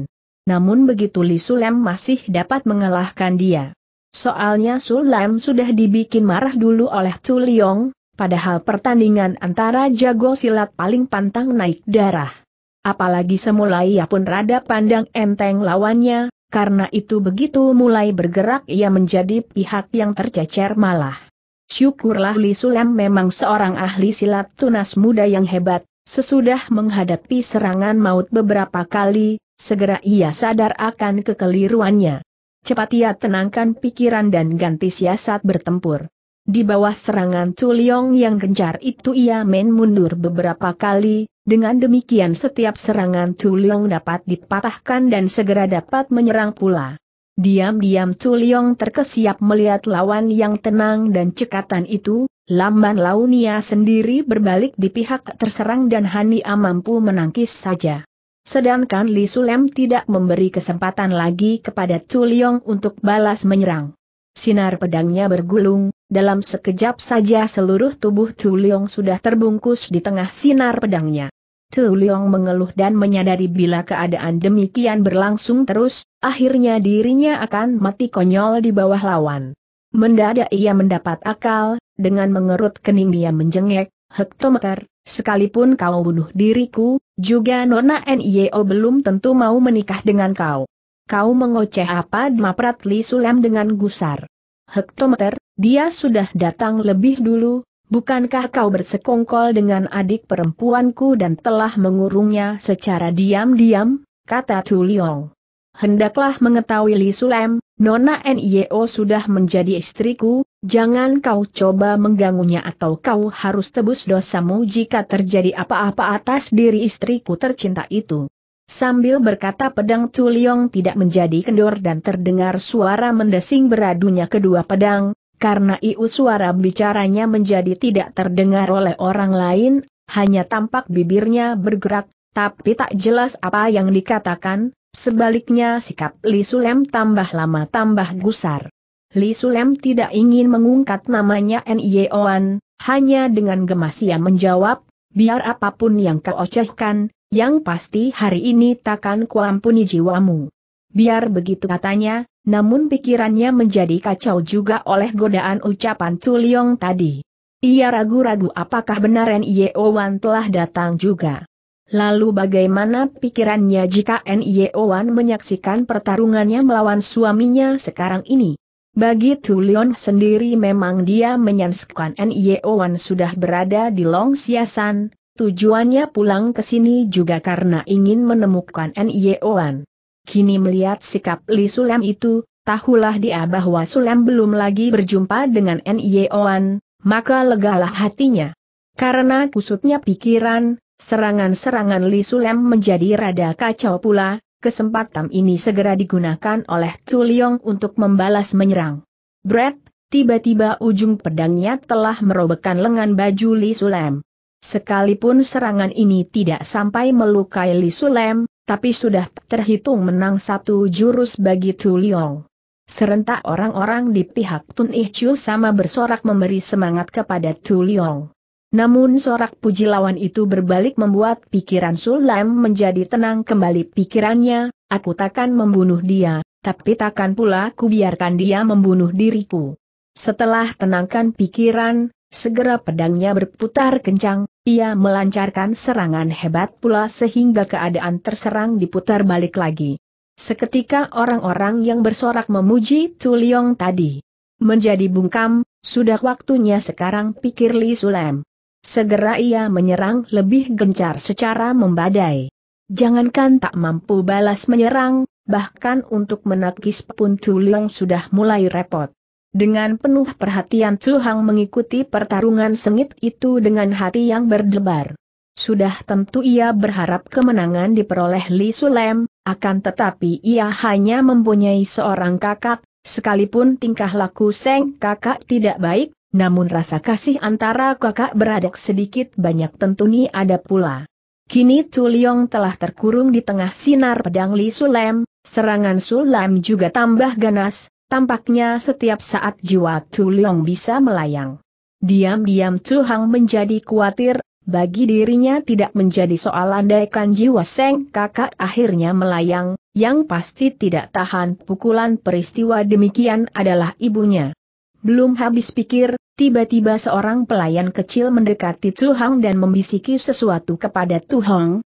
Namun begitu Li Sulem masih dapat mengalahkan dia. Soalnya Sulem sudah dibikin marah dulu oleh Liong, padahal pertandingan antara jago silat paling pantang naik darah. Apalagi semula ia pun rada pandang enteng lawannya, karena itu begitu mulai bergerak ia menjadi pihak yang tercecer malah. Syukurlah Li Sulam memang seorang ahli silat tunas muda yang hebat, sesudah menghadapi serangan maut beberapa kali, segera ia sadar akan kekeliruannya. Cepat ia tenangkan pikiran dan ganti siasat bertempur. Di bawah serangan Chuliong yang gencar itu ia main mundur beberapa kali, dengan demikian setiap serangan Chuliong dapat dipatahkan dan segera dapat menyerang pula. Diam-diam Tuliong terkesiap melihat lawan yang tenang dan cekatan itu, lamban launia sendiri berbalik di pihak terserang dan Hania mampu menangkis saja. Sedangkan Li Sulem tidak memberi kesempatan lagi kepada Tuliong untuk balas menyerang. Sinar pedangnya bergulung, dalam sekejap saja seluruh tubuh Tuliong sudah terbungkus di tengah sinar pedangnya. Tu Liong mengeluh dan menyadari bila keadaan demikian berlangsung terus, akhirnya dirinya akan mati konyol di bawah lawan. Mendadak ia mendapat akal, dengan mengerut kening dia menjengek, hektometer, sekalipun kau bunuh diriku, juga Nona NIO belum tentu mau menikah dengan kau. Kau mengoceh apa Dmaprat Li Sulam dengan gusar. Hektometer, dia sudah datang lebih dulu, Bukankah kau bersekongkol dengan adik perempuanku dan telah mengurungnya secara diam-diam? kata Tu Liong. Hendaklah mengetahui Li Sulem, Nona Nio sudah menjadi istriku, jangan kau coba mengganggunya atau kau harus tebus dosamu jika terjadi apa-apa atas diri istriku tercinta itu. Sambil berkata pedang Tu Liong tidak menjadi kendor dan terdengar suara mendesing beradunya kedua pedang, karena iu suara bicaranya menjadi tidak terdengar oleh orang lain, hanya tampak bibirnya bergerak, tapi tak jelas apa yang dikatakan, sebaliknya sikap Li Sulem tambah lama tambah gusar. Li Sulem tidak ingin mengungkat namanya N.Y.O.An, hanya dengan gemas ia menjawab, biar apapun yang kau ocehkan, yang pasti hari ini takkan kuampuni jiwamu. Biar begitu katanya, namun pikirannya menjadi kacau juga oleh godaan ucapan Tuliong tadi. Ia ragu-ragu apakah benar Wan telah datang juga. Lalu bagaimana pikirannya jika Wan menyaksikan pertarungannya melawan suaminya sekarang ini? Bagi Tulion sendiri memang dia menyaksikan Wan sudah berada di Long Siasan, tujuannya pulang ke sini juga karena ingin menemukan Wan. Kini melihat sikap Li Sulam itu, tahulah dia bahwa Sulam belum lagi berjumpa dengan N.I.O.an, maka legalah hatinya. Karena kusutnya pikiran, serangan-serangan Li Sulam menjadi rada kacau pula, kesempatan ini segera digunakan oleh Tuliong untuk membalas menyerang. Brett, tiba-tiba ujung pedangnya telah merobekkan lengan baju Li Sulem. Sekalipun serangan ini tidak sampai melukai Li Sulem, tapi sudah terhitung menang satu jurus bagi Tu Liong. Serentak orang-orang di pihak Tun Ichu sama bersorak memberi semangat kepada Tu Liong. Namun sorak puji lawan itu berbalik membuat pikiran Sulam menjadi tenang kembali pikirannya, aku takkan membunuh dia, tapi takkan pula kubiarkan dia membunuh diriku. Setelah tenangkan pikiran, Segera pedangnya berputar kencang, ia melancarkan serangan hebat pula sehingga keadaan terserang diputar balik lagi. Seketika orang-orang yang bersorak memuji Tuliong tadi. Menjadi bungkam, sudah waktunya sekarang pikir Li Sulem. Segera ia menyerang lebih gencar secara membadai. Jangankan tak mampu balas menyerang, bahkan untuk menakis pun Tuliong sudah mulai repot. Dengan penuh perhatian Chu Hang mengikuti pertarungan sengit itu dengan hati yang berdebar. Sudah tentu ia berharap kemenangan diperoleh Li Sulem, akan tetapi ia hanya mempunyai seorang kakak, sekalipun tingkah laku Seng kakak tidak baik, namun rasa kasih antara kakak beradik sedikit banyak tentu tentunya ada pula. Kini Tuliong telah terkurung di tengah sinar pedang Li Sulem, serangan Sulem juga tambah ganas, Tampaknya setiap saat jiwa Tu Leong bisa melayang. Diam-diam Chu Hang menjadi khawatir, bagi dirinya tidak menjadi soal andaikan jiwa Seng kakak akhirnya melayang, yang pasti tidak tahan pukulan peristiwa demikian adalah ibunya. Belum habis pikir, tiba-tiba seorang pelayan kecil mendekati Chu Hang dan membisiki sesuatu kepada Tu Hang.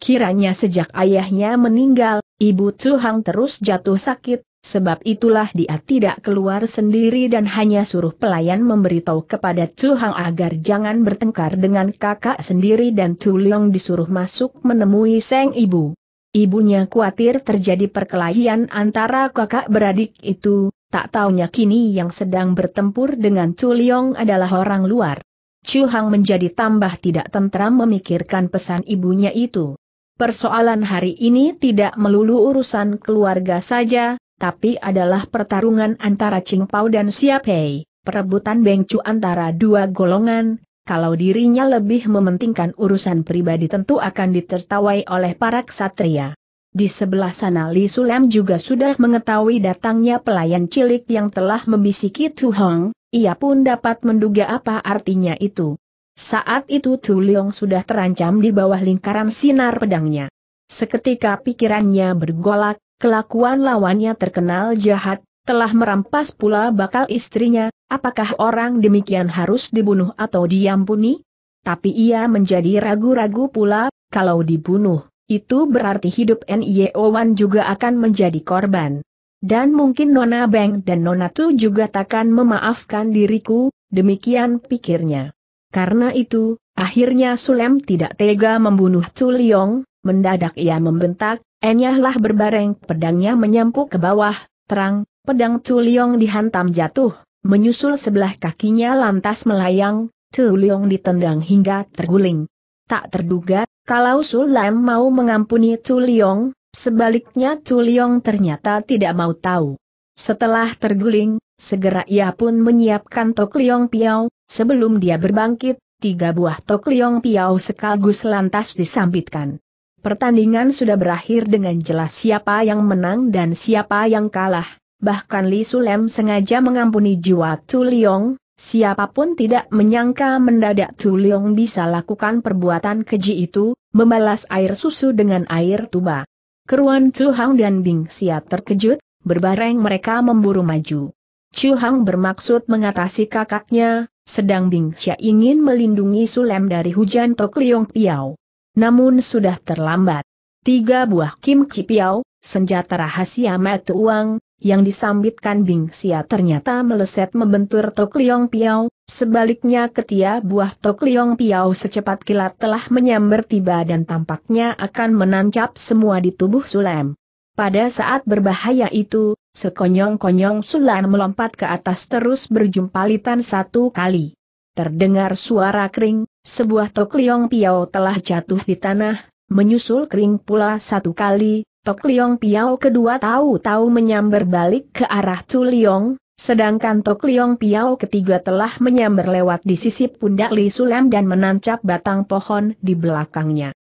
Kiranya sejak ayahnya meninggal, ibu Chu Hang terus jatuh sakit, Sebab itulah dia tidak keluar sendiri dan hanya suruh pelayan memberitahu kepada Chu Hang agar jangan bertengkar dengan kakak sendiri dan Chu Leong disuruh masuk menemui Seng Ibu. Ibunya khawatir terjadi perkelahian antara kakak beradik itu, tak taunya kini yang sedang bertempur dengan Chu Leong adalah orang luar. Chu Hang menjadi tambah tidak tentram memikirkan pesan ibunya itu. Persoalan hari ini tidak melulu urusan keluarga saja, tapi adalah pertarungan antara Ching Pao dan Siap Hei, perebutan bengcu antara dua golongan, kalau dirinya lebih mementingkan urusan pribadi tentu akan ditertawai oleh para ksatria. Di sebelah sana Li Sulam juga sudah mengetahui datangnya pelayan cilik yang telah membisiki Tu Hong, ia pun dapat menduga apa artinya itu. Saat itu Tu Leong sudah terancam di bawah lingkaran sinar pedangnya. Seketika pikirannya bergolak, Kelakuan lawannya terkenal jahat, telah merampas pula bakal istrinya, apakah orang demikian harus dibunuh atau diampuni? Tapi ia menjadi ragu-ragu pula, kalau dibunuh, itu berarti hidup N.I.O. Wan juga akan menjadi korban. Dan mungkin Nona Beng dan Nona Tu juga takkan memaafkan diriku, demikian pikirnya. Karena itu, akhirnya Sulem tidak tega membunuh Tu Liong, mendadak ia membentak, Enyahlah berbareng pedangnya menyampuk ke bawah, terang, pedang Culiong dihantam jatuh, menyusul sebelah kakinya lantas melayang, Culiong ditendang hingga terguling. Tak terduga, kalau Sulam mau mengampuni Culiong, sebaliknya Culiong ternyata tidak mau tahu. Setelah terguling, segera ia pun menyiapkan Tok Liong Piao, sebelum dia berbangkit, tiga buah Tok Liong Piao sekaligus lantas disambitkan. Pertandingan sudah berakhir dengan jelas siapa yang menang dan siapa yang kalah. Bahkan Li Sulem sengaja mengampuni jiwa Tu Liong, siapapun tidak menyangka mendadak Tu Liong bisa lakukan perbuatan keji itu, membalas air susu dengan air tuba. Keruan Chu Hang dan Bing Xia terkejut, berbareng mereka memburu maju. Chu Hang bermaksud mengatasi kakaknya, sedang Bing Xia ingin melindungi Sulem dari hujan Tok Liong Piao. Namun sudah terlambat. Tiga buah Kim piau, senjata rahasia mata uang, yang disambitkan Bing Xia ternyata meleset membentur Tok Liong Piau, sebaliknya ketia buah Tok Liong Piau secepat kilat telah menyambar tiba dan tampaknya akan menancap semua di tubuh Sulem. Pada saat berbahaya itu, sekonyong-konyong Sulem melompat ke atas terus berjumpalitan satu kali. Terdengar suara kering, sebuah Tok Liong Piao telah jatuh di tanah, menyusul kering pula satu kali, Tok Liong Piao kedua tahu-tahu menyambar balik ke arah Tu Liong, sedangkan Tok Liong Piao ketiga telah menyambar lewat di sisi pundak Li Sulam dan menancap batang pohon di belakangnya.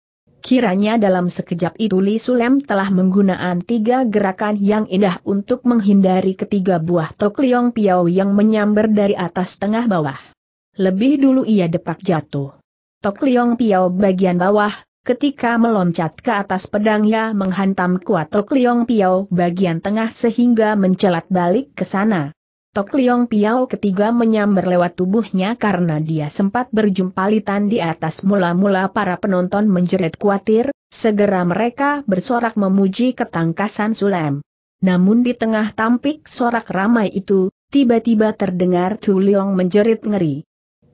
Kiranya dalam sekejap itu Li Sulem telah menggunakan tiga gerakan yang indah untuk menghindari ketiga buah Tok Liong Piao yang menyambar dari atas tengah bawah. Lebih dulu ia depak jatuh. Tok Liong Piao bagian bawah, ketika meloncat ke atas pedangnya menghantam kuat Tok Liong Piao bagian tengah sehingga mencelat balik ke sana. Tok Liong Piao ketiga menyambar lewat tubuhnya karena dia sempat berjumpalitan di atas mula-mula para penonton menjerit khawatir, segera mereka bersorak memuji ketangkasan Sulem. Namun di tengah tampik sorak ramai itu, tiba-tiba terdengar Tu menjerit ngeri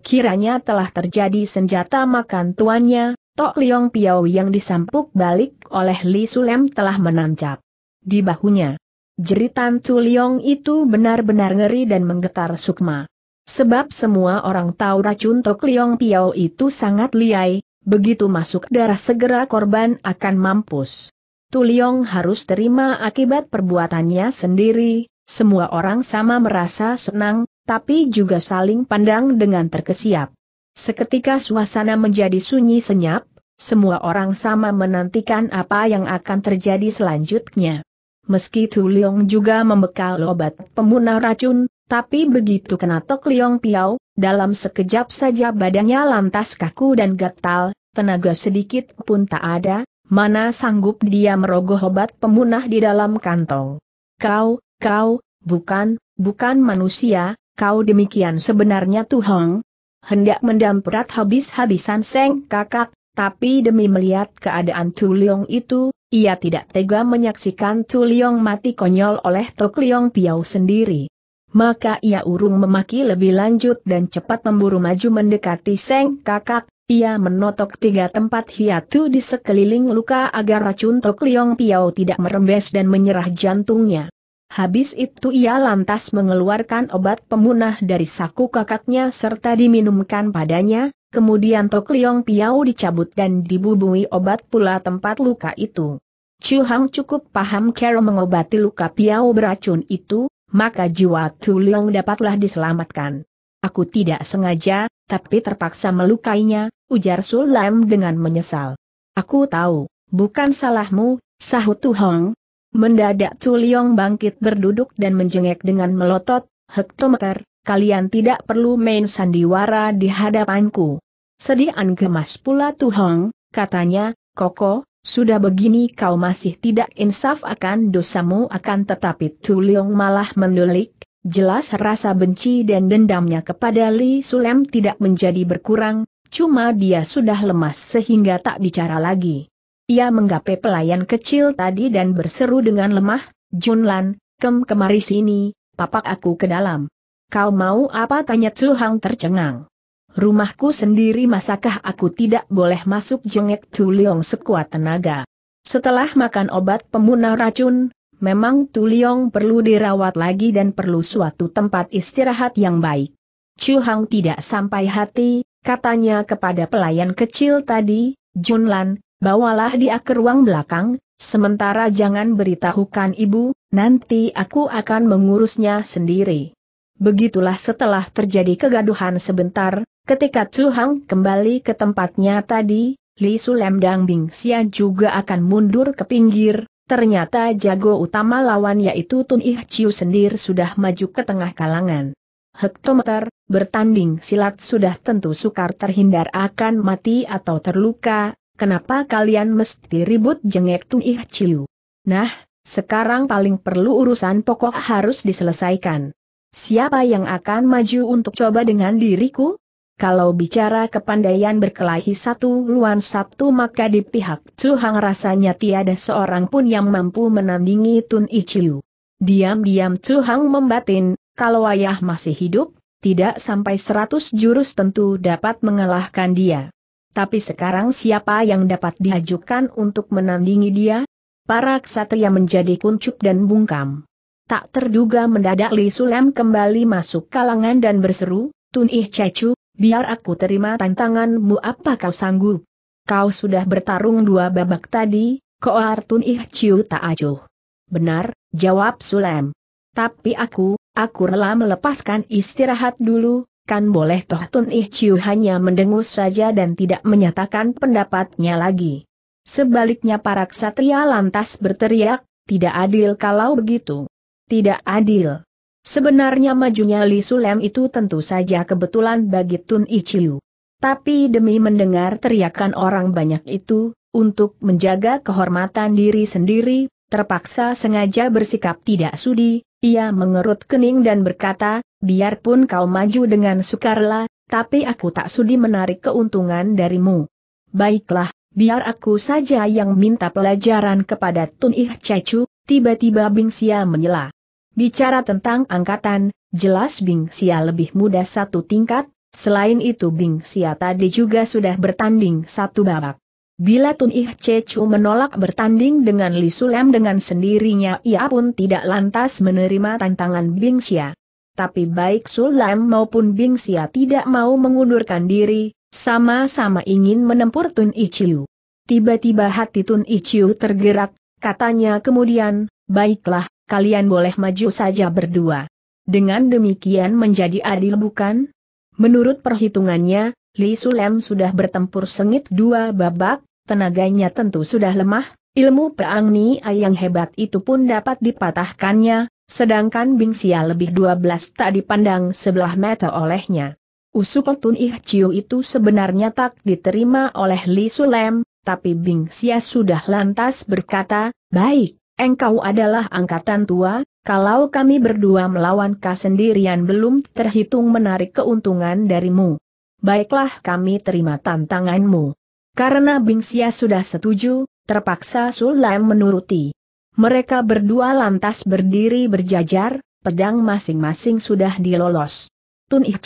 kiranya telah terjadi senjata makan tuannya, Tok Liong Piao yang disampuk balik oleh Li Sulem telah menancap di bahunya. Jeritan Tu Liong itu benar-benar ngeri dan menggetar sukma. Sebab semua orang tahu racun Tok Liong Piao itu sangat liai, begitu masuk darah segera korban akan mampus. Tu Liong harus terima akibat perbuatannya sendiri, semua orang sama merasa senang, tapi juga saling pandang dengan terkesiap. Seketika suasana menjadi sunyi senyap, semua orang sama menantikan apa yang akan terjadi selanjutnya. Meski Tu Liong juga membekal obat pemunah racun, tapi begitu kena Tok Liong Piau, dalam sekejap saja badannya lantas kaku dan gatal, tenaga sedikit pun tak ada, mana sanggup dia merogoh obat pemunah di dalam kantong. Kau, kau, bukan, bukan manusia, kau demikian sebenarnya Tuhong? Hendak mendamprat habis-habisan Seng kakak, tapi demi melihat keadaan Tuliong itu, ia tidak tega menyaksikan Tuliong mati konyol oleh Tok Liong Piau sendiri. Maka ia urung memaki lebih lanjut dan cepat memburu maju mendekati Seng kakak, ia menotok tiga tempat hiatu di sekeliling luka agar racun Tok Liong Piau tidak merembes dan menyerah jantungnya. Habis itu ia lantas mengeluarkan obat pemunah dari saku kakaknya serta diminumkan padanya, kemudian Tok Liong Piau dicabut dan dibubui obat pula tempat luka itu. Chu Hang cukup paham cara mengobati luka piau beracun itu, maka jiwa Tu Liong dapatlah diselamatkan. Aku tidak sengaja, tapi terpaksa melukainya, ujar Sulam dengan menyesal. Aku tahu, bukan salahmu, sahut Tu Hong, Mendadak Chuliong bangkit berduduk dan menjengek dengan melotot, hektometer, kalian tidak perlu main sandiwara di hadapanku. Sedian gemas pula Tuhong, katanya, Koko, sudah begini kau masih tidak insaf akan dosamu akan tetapi Chuliong malah mendulik. jelas rasa benci dan dendamnya kepada Li Sulem tidak menjadi berkurang, cuma dia sudah lemas sehingga tak bicara lagi. Ia menggapai pelayan kecil tadi dan berseru dengan lemah, Junlan, kem kemari sini, papak aku ke dalam. Kau mau apa tanya Chu Hang tercengang. Rumahku sendiri masakah aku tidak boleh masuk jengek Tu Liong sekuat tenaga. Setelah makan obat pemunah racun, memang Tu Liong perlu dirawat lagi dan perlu suatu tempat istirahat yang baik. Chu Hang tidak sampai hati, katanya kepada pelayan kecil tadi, Junlan, Bawalah dia ke ruang belakang, sementara jangan beritahukan ibu, nanti aku akan mengurusnya sendiri. Begitulah setelah terjadi kegaduhan sebentar, ketika Chu Hang kembali ke tempatnya tadi, Li Sulem Dang Bing Xia juga akan mundur ke pinggir, ternyata jago utama lawan yaitu Tun Ih Chiu sendiri sudah maju ke tengah kalangan. Hektometer, bertanding silat sudah tentu sukar terhindar akan mati atau terluka, Kenapa kalian mesti ribut jengek Tun Ichiu? Nah, sekarang paling perlu urusan pokok harus diselesaikan. Siapa yang akan maju untuk coba dengan diriku? Kalau bicara kepandaian berkelahi satu luan satu maka di pihak Chu Hang rasanya tiada seorang pun yang mampu menandingi Tun Ichiu. Diam-diam Chu Hang membatin, kalau ayah masih hidup, tidak sampai seratus jurus tentu dapat mengalahkan dia tapi sekarang siapa yang dapat diajukan untuk menandingi dia? Para ksatria menjadi kuncup dan bungkam. Tak terduga mendadak Li Sulem kembali masuk kalangan dan berseru, Tun Ih Cecu, biar aku terima tantanganmu apa kau sanggup? Kau sudah bertarung dua babak tadi, koar Tun Ih Ciu tak acuh. Benar, jawab Sulem. Tapi aku, aku rela melepaskan istirahat dulu, kan boleh Toh Tun Ichiu hanya mendengus saja dan tidak menyatakan pendapatnya lagi. Sebaliknya para ksatria lantas berteriak, tidak adil kalau begitu. Tidak adil. Sebenarnya majunya Li Sulem itu tentu saja kebetulan bagi Tun Ichiu. Tapi demi mendengar teriakan orang banyak itu, untuk menjaga kehormatan diri sendiri, terpaksa sengaja bersikap tidak sudi, ia mengerut kening dan berkata, Biarpun kau maju dengan sukarela, tapi aku tak sudi menarik keuntungan darimu. Baiklah, biar aku saja yang minta pelajaran kepada Tun Ih Cecu, tiba-tiba Bing Xia menyela. Bicara tentang angkatan, jelas Bing Xia lebih muda satu tingkat, selain itu Bing Xia tadi juga sudah bertanding satu babak. Bila Tun Ih Cecu menolak bertanding dengan Li Sulem dengan sendirinya ia pun tidak lantas menerima tantangan Bing Xia tapi baik Sulam maupun Bing Xia tidak mau mengundurkan diri, sama-sama ingin menempur Tun Ichiu. Tiba-tiba hati Tun Ichiu tergerak, katanya kemudian, baiklah, kalian boleh maju saja berdua. Dengan demikian menjadi adil bukan? Menurut perhitungannya, Li Sulam sudah bertempur sengit dua babak, tenaganya tentu sudah lemah, ilmu peangni yang hebat itu pun dapat dipatahkannya, Sedangkan Bing Xia lebih 12 tak dipandang sebelah mata olehnya. Usul Tun Ih Chiu itu sebenarnya tak diterima oleh Li Sulem, tapi Bing Xia sudah lantas berkata, Baik, engkau adalah angkatan tua, kalau kami berdua melawan kau sendirian belum terhitung menarik keuntungan darimu. Baiklah kami terima tantanganmu. Karena Bing Xia sudah setuju, terpaksa Sulem menuruti. Mereka berdua lantas berdiri berjajar, pedang masing-masing sudah dilolos. Tun Ih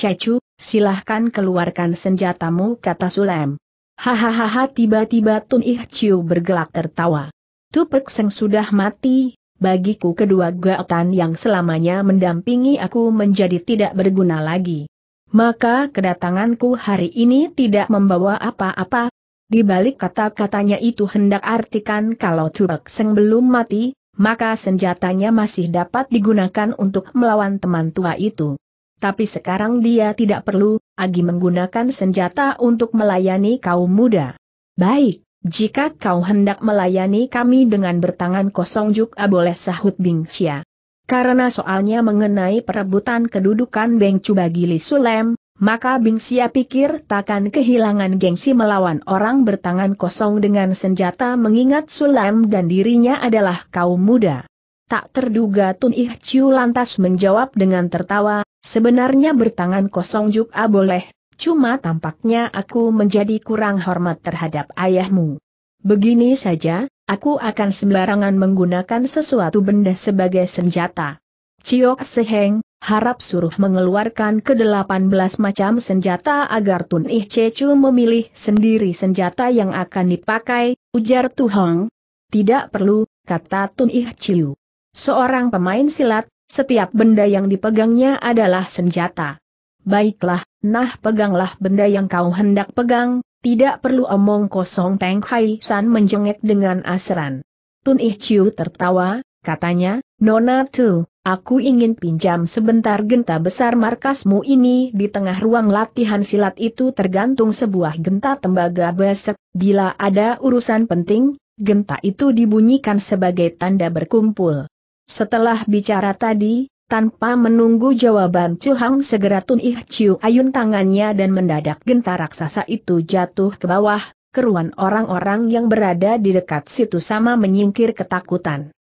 silahkan keluarkan senjatamu kata Sulem. Hahaha tiba-tiba Tun Ih Ciu bergelak tertawa. Tu Seng sudah mati, bagiku kedua gaotan yang selamanya mendampingi aku menjadi tidak berguna lagi. Maka kedatanganku hari ini tidak membawa apa-apa, di balik kata-katanya itu hendak artikan kalau tubek Seng belum mati, maka senjatanya masih dapat digunakan untuk melawan teman tua itu. Tapi sekarang dia tidak perlu, Agi menggunakan senjata untuk melayani kaum muda. Baik, jika kau hendak melayani kami dengan bertangan kosong juga boleh sahut Bingxia. Karena soalnya mengenai perebutan kedudukan Beng Li Sulem, maka Bing Sia pikir takkan kehilangan gengsi melawan orang bertangan kosong dengan senjata mengingat Sulam dan dirinya adalah kaum muda. Tak terduga Tun Ih Chiu lantas menjawab dengan tertawa, sebenarnya bertangan kosong juga boleh, cuma tampaknya aku menjadi kurang hormat terhadap ayahmu. Begini saja, aku akan sembarangan menggunakan sesuatu benda sebagai senjata. Ciok Seheng, harap suruh mengeluarkan ke-18 macam senjata agar Tun Ih Cecu memilih sendiri senjata yang akan dipakai, ujar Tu Hong. Tidak perlu, kata Tun Ih Ciu. Seorang pemain silat, setiap benda yang dipegangnya adalah senjata. Baiklah, nah peganglah benda yang kau hendak pegang, tidak perlu omong kosong Teng Hai San menjengek dengan asran. Tun Ih Ciu tertawa, katanya, Nona Tu, Aku ingin pinjam sebentar genta besar markasmu ini di tengah ruang latihan silat itu tergantung sebuah genta tembaga besek. Bila ada urusan penting, genta itu dibunyikan sebagai tanda berkumpul. Setelah bicara tadi, tanpa menunggu jawaban Chu Hang segera Ih Chiu Ayun tangannya dan mendadak genta raksasa itu jatuh ke bawah, keruan orang-orang yang berada di dekat situ sama menyingkir ketakutan.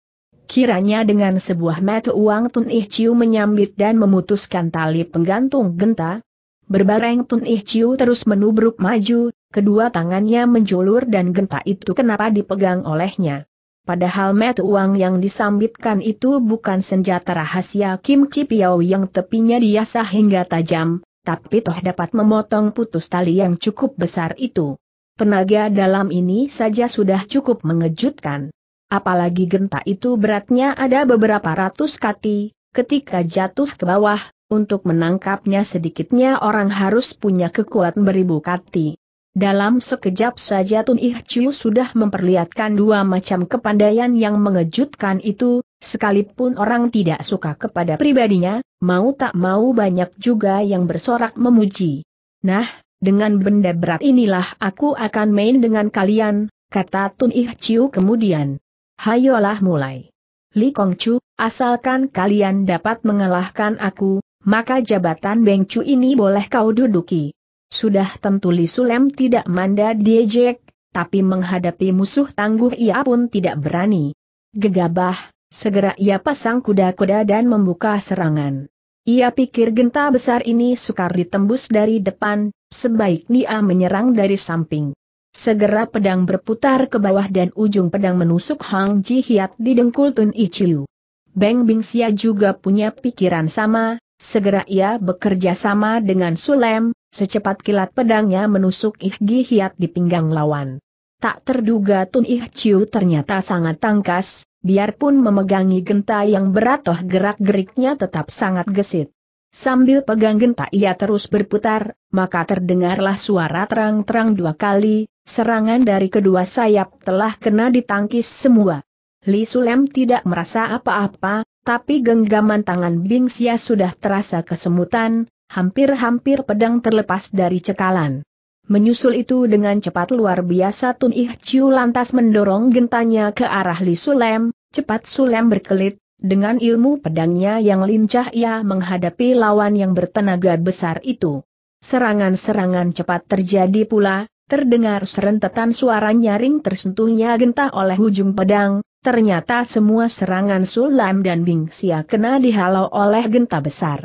Kiranya dengan sebuah metu uang Tun Ih menyambit dan memutuskan tali penggantung genta. Berbareng Tun Ih terus menubruk maju, kedua tangannya menjulur dan genta itu kenapa dipegang olehnya. Padahal metu uang yang disambitkan itu bukan senjata rahasia Kim Chi Piao yang tepinya diasah hingga tajam, tapi toh dapat memotong putus tali yang cukup besar itu. Penaga dalam ini saja sudah cukup mengejutkan. Apalagi genta itu beratnya ada beberapa ratus kati, ketika jatuh ke bawah, untuk menangkapnya sedikitnya orang harus punya kekuatan beribu kati. Dalam sekejap saja Tun Ih Chiu sudah memperlihatkan dua macam kepandaian yang mengejutkan itu, sekalipun orang tidak suka kepada pribadinya, mau tak mau banyak juga yang bersorak memuji. Nah, dengan benda berat inilah aku akan main dengan kalian, kata Tun Ih Chiu kemudian hayolah mulai. Li Kongcu, asalkan kalian dapat mengalahkan aku, maka jabatan Bengcu ini boleh kau duduki. Sudah tentu Li Sulem tidak manda diejek, tapi menghadapi musuh tangguh ia pun tidak berani. Gegabah, segera ia pasang kuda-kuda dan membuka serangan. Ia pikir genta besar ini sukar ditembus dari depan, sebaik dia menyerang dari samping. Segera pedang berputar ke bawah dan ujung pedang menusuk Hang Ji Hiat di dengkul Tun Ichiu. Beng Bing Xia juga punya pikiran sama, segera ia bekerja sama dengan Sulem, secepat kilat pedangnya menusuk Ih Gi Hiat di pinggang lawan. Tak terduga Tun Ichiu ternyata sangat tangkas, biarpun memegangi genta yang berat toh gerak-geriknya tetap sangat gesit. Sambil pegang genta ia terus berputar, maka terdengarlah suara terang-terang dua kali, Serangan dari kedua sayap telah kena ditangkis semua. Li Sulem tidak merasa apa-apa, tapi genggaman tangan Bing Xia sudah terasa kesemutan, hampir-hampir pedang terlepas dari cekalan. Menyusul itu dengan cepat luar biasa Tun Ih Chiu lantas mendorong gentanya ke arah Li Sulem, cepat Sulem berkelit, dengan ilmu pedangnya yang lincah ia menghadapi lawan yang bertenaga besar itu. Serangan-serangan cepat terjadi pula, Terdengar serentetan suara nyaring tersentuhnya gentah oleh ujung pedang, ternyata semua serangan Sulam dan Bing sia kena dihalau oleh genta besar.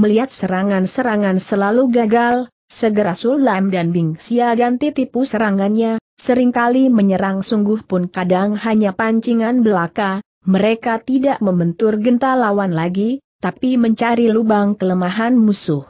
Melihat serangan-serangan selalu gagal, segera Sulam dan Bing sia ganti tipu serangannya, seringkali menyerang sungguh pun kadang hanya pancingan belaka, mereka tidak membentur genta lawan lagi, tapi mencari lubang kelemahan musuh.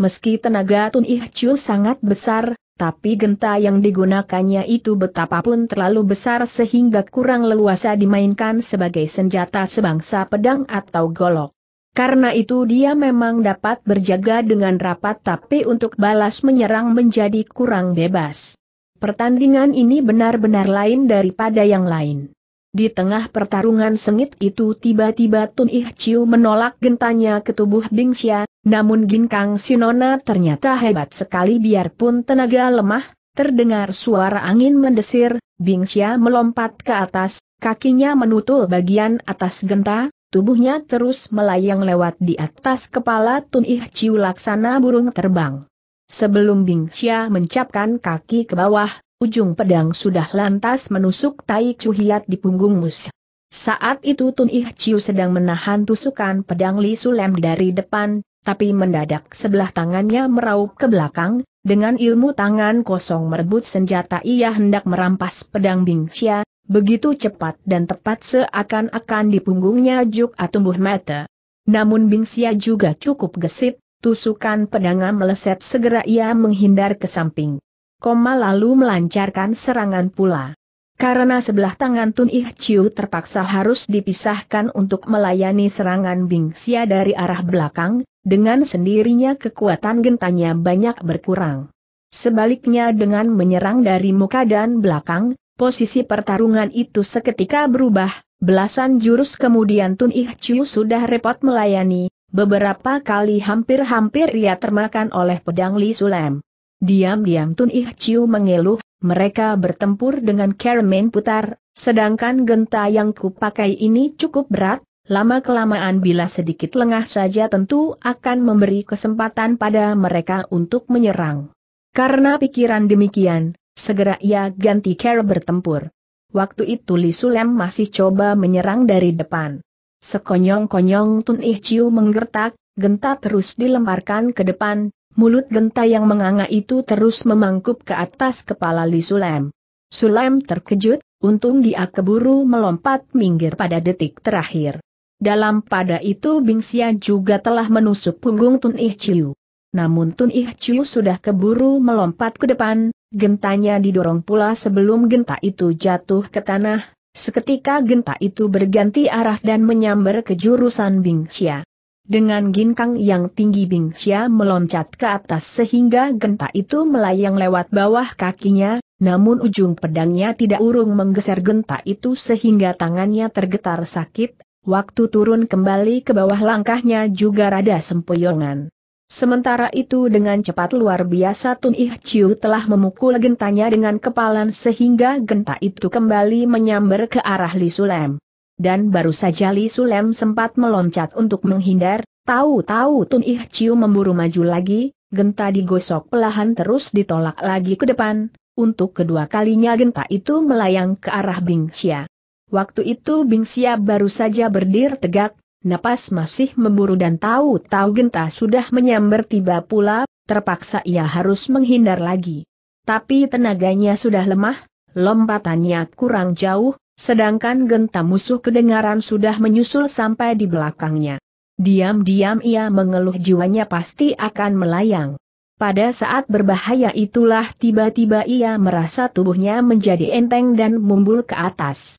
Meski tenaga Tun Ih Chiu sangat besar, tapi genta yang digunakannya itu betapapun terlalu besar sehingga kurang leluasa dimainkan sebagai senjata sebangsa pedang atau golok. Karena itu dia memang dapat berjaga dengan rapat tapi untuk balas menyerang menjadi kurang bebas. Pertandingan ini benar-benar lain daripada yang lain. Di tengah pertarungan sengit itu tiba-tiba Tun Ih Chiu menolak gentanya ke tubuh Bingxia, namun Ginkang Sinona ternyata hebat sekali biarpun tenaga lemah, terdengar suara angin mendesir, Bingxia melompat ke atas, kakinya menutul bagian atas genta, tubuhnya terus melayang lewat di atas kepala Tun Ih Chiu laksana burung terbang. Sebelum Bingxia mencapkan kaki ke bawah, Ujung pedang sudah lantas menusuk Tai Cuhiat di punggung Mus. Saat itu Tun Ih Chiu sedang menahan tusukan pedang Li Sulem dari depan, tapi mendadak sebelah tangannya meraup ke belakang, dengan ilmu tangan kosong merebut senjata ia hendak merampas pedang Bing Xia, begitu cepat dan tepat seakan-akan di punggungnya Juk tumbuh Mata. Namun Bing Xia juga cukup gesit, tusukan pedangnya meleset segera ia menghindar ke samping koma lalu melancarkan serangan pula. Karena sebelah tangan Tun Ih Chiu terpaksa harus dipisahkan untuk melayani serangan Bing Xia dari arah belakang, dengan sendirinya kekuatan gentanya banyak berkurang. Sebaliknya dengan menyerang dari muka dan belakang, posisi pertarungan itu seketika berubah, belasan jurus kemudian Tun Ih Chiu sudah repot melayani, beberapa kali hampir-hampir ia termakan oleh pedang Li Sulem. Diam-diam Tun Ih Chiu mengeluh, mereka bertempur dengan Kermen Putar, sedangkan genta yang kupakai ini cukup berat, lama-kelamaan bila sedikit lengah saja tentu akan memberi kesempatan pada mereka untuk menyerang. Karena pikiran demikian, segera ia ganti Ker bertempur. Waktu itu Li Sulem masih coba menyerang dari depan. Sekonyong-konyong Tun Ih Chiu menggertak, genta terus dilemparkan ke depan, Mulut genta yang menganga itu terus memangkup ke atas kepala Li Sulem. Sulem terkejut, untung dia keburu melompat minggir pada detik terakhir. Dalam pada itu Bingsia juga telah menusuk punggung Tun Ih Chiu. Namun Tun Ih Chiu sudah keburu melompat ke depan, gentanya didorong pula sebelum genta itu jatuh ke tanah, seketika genta itu berganti arah dan menyambar ke jurusan Bingsia. Dengan ginkang yang tinggi Bing Bingxia meloncat ke atas sehingga genta itu melayang lewat bawah kakinya, namun ujung pedangnya tidak urung menggeser genta itu sehingga tangannya tergetar sakit, waktu turun kembali ke bawah langkahnya juga rada sempoyongan. Sementara itu dengan cepat luar biasa Tun Ih Chiu telah memukul gentanya dengan kepalan sehingga genta itu kembali menyambar ke arah Li Sulem dan baru saja Li Sulem sempat meloncat untuk menghindar, tahu-tahu Tun Ih Chiu memburu maju lagi, genta digosok pelahan terus ditolak lagi ke depan, untuk kedua kalinya genta itu melayang ke arah Bing Xia. Waktu itu Bing Xia baru saja berdiri tegak, napas masih memburu dan tahu-tahu genta sudah menyambar tiba pula, terpaksa ia harus menghindar lagi. Tapi tenaganya sudah lemah, lompatannya kurang jauh, Sedangkan genta musuh kedengaran sudah menyusul sampai di belakangnya. Diam-diam ia mengeluh jiwanya pasti akan melayang. Pada saat berbahaya itulah tiba-tiba ia merasa tubuhnya menjadi enteng dan mumbul ke atas.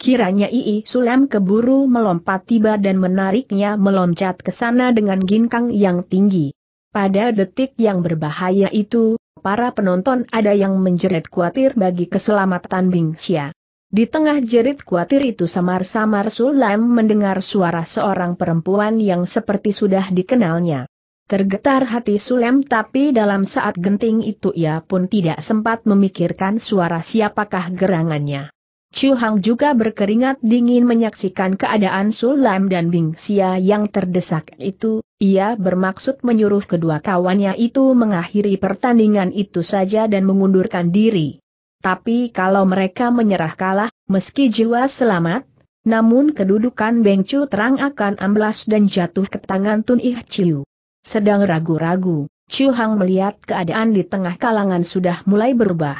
Kiranya Ii Sulam keburu melompat tiba dan menariknya meloncat ke sana dengan ginkang yang tinggi. Pada detik yang berbahaya itu, para penonton ada yang menjerit khawatir bagi keselamatan Bingxia. Di tengah jerit kuatir itu samar-samar Sulam mendengar suara seorang perempuan yang seperti sudah dikenalnya. Tergetar hati Sulam, tapi dalam saat genting itu ia pun tidak sempat memikirkan suara siapakah gerangannya. Chu Hang juga berkeringat dingin menyaksikan keadaan Sulam dan Bing Xia yang terdesak itu, ia bermaksud menyuruh kedua kawannya itu mengakhiri pertandingan itu saja dan mengundurkan diri. Tapi kalau mereka menyerah kalah, meski jiwa selamat, namun kedudukan Beng Chu terang akan amblas dan jatuh ke tangan Tun Ih Chiu. Sedang ragu-ragu, Chiu Hang melihat keadaan di tengah kalangan sudah mulai berubah.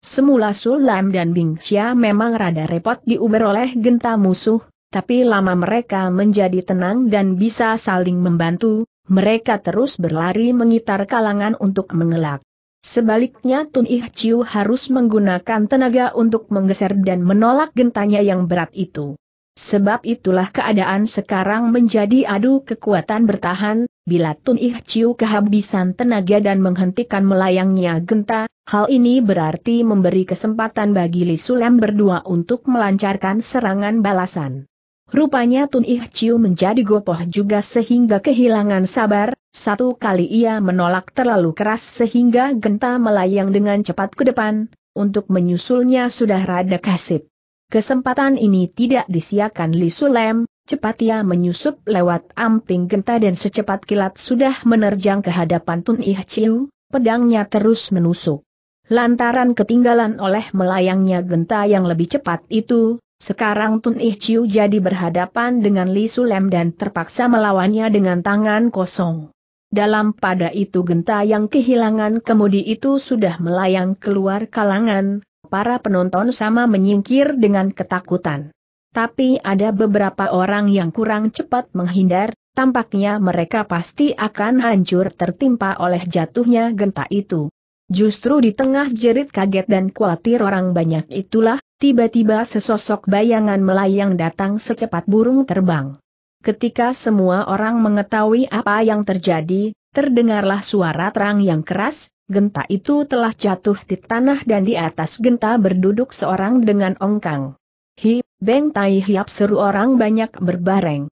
Semula Sulam dan Bing Xia memang rada repot diuber oleh genta musuh, tapi lama mereka menjadi tenang dan bisa saling membantu, mereka terus berlari mengitar kalangan untuk mengelak. Sebaliknya Tun Ih Chiu harus menggunakan tenaga untuk menggeser dan menolak gentanya yang berat itu. Sebab itulah keadaan sekarang menjadi adu kekuatan bertahan, bila Tun Ih Chiu kehabisan tenaga dan menghentikan melayangnya genta, hal ini berarti memberi kesempatan bagi Li Sulem berdua untuk melancarkan serangan balasan. Rupanya Tun Ih Chiu menjadi gopoh juga sehingga kehilangan sabar, satu kali ia menolak terlalu keras sehingga genta melayang dengan cepat ke depan, untuk menyusulnya sudah rada kasip. Kesempatan ini tidak disiakan Li Sulem, cepat ia menyusup lewat amping genta dan secepat kilat sudah menerjang ke hadapan Tun Ih Chiu, pedangnya terus menusuk. Lantaran ketinggalan oleh melayangnya genta yang lebih cepat itu, sekarang Tun Ih Chiu jadi berhadapan dengan Li Sulem dan terpaksa melawannya dengan tangan kosong. Dalam pada itu genta yang kehilangan kemudi itu sudah melayang keluar kalangan, para penonton sama menyingkir dengan ketakutan. Tapi ada beberapa orang yang kurang cepat menghindar, tampaknya mereka pasti akan hancur tertimpa oleh jatuhnya genta itu. Justru di tengah jerit kaget dan khawatir orang banyak itulah, tiba-tiba sesosok bayangan melayang datang secepat burung terbang. Ketika semua orang mengetahui apa yang terjadi, terdengarlah suara terang yang keras, genta itu telah jatuh di tanah dan di atas genta berduduk seorang dengan ongkang. Hi, Beng Tai Hiap seru orang banyak berbareng.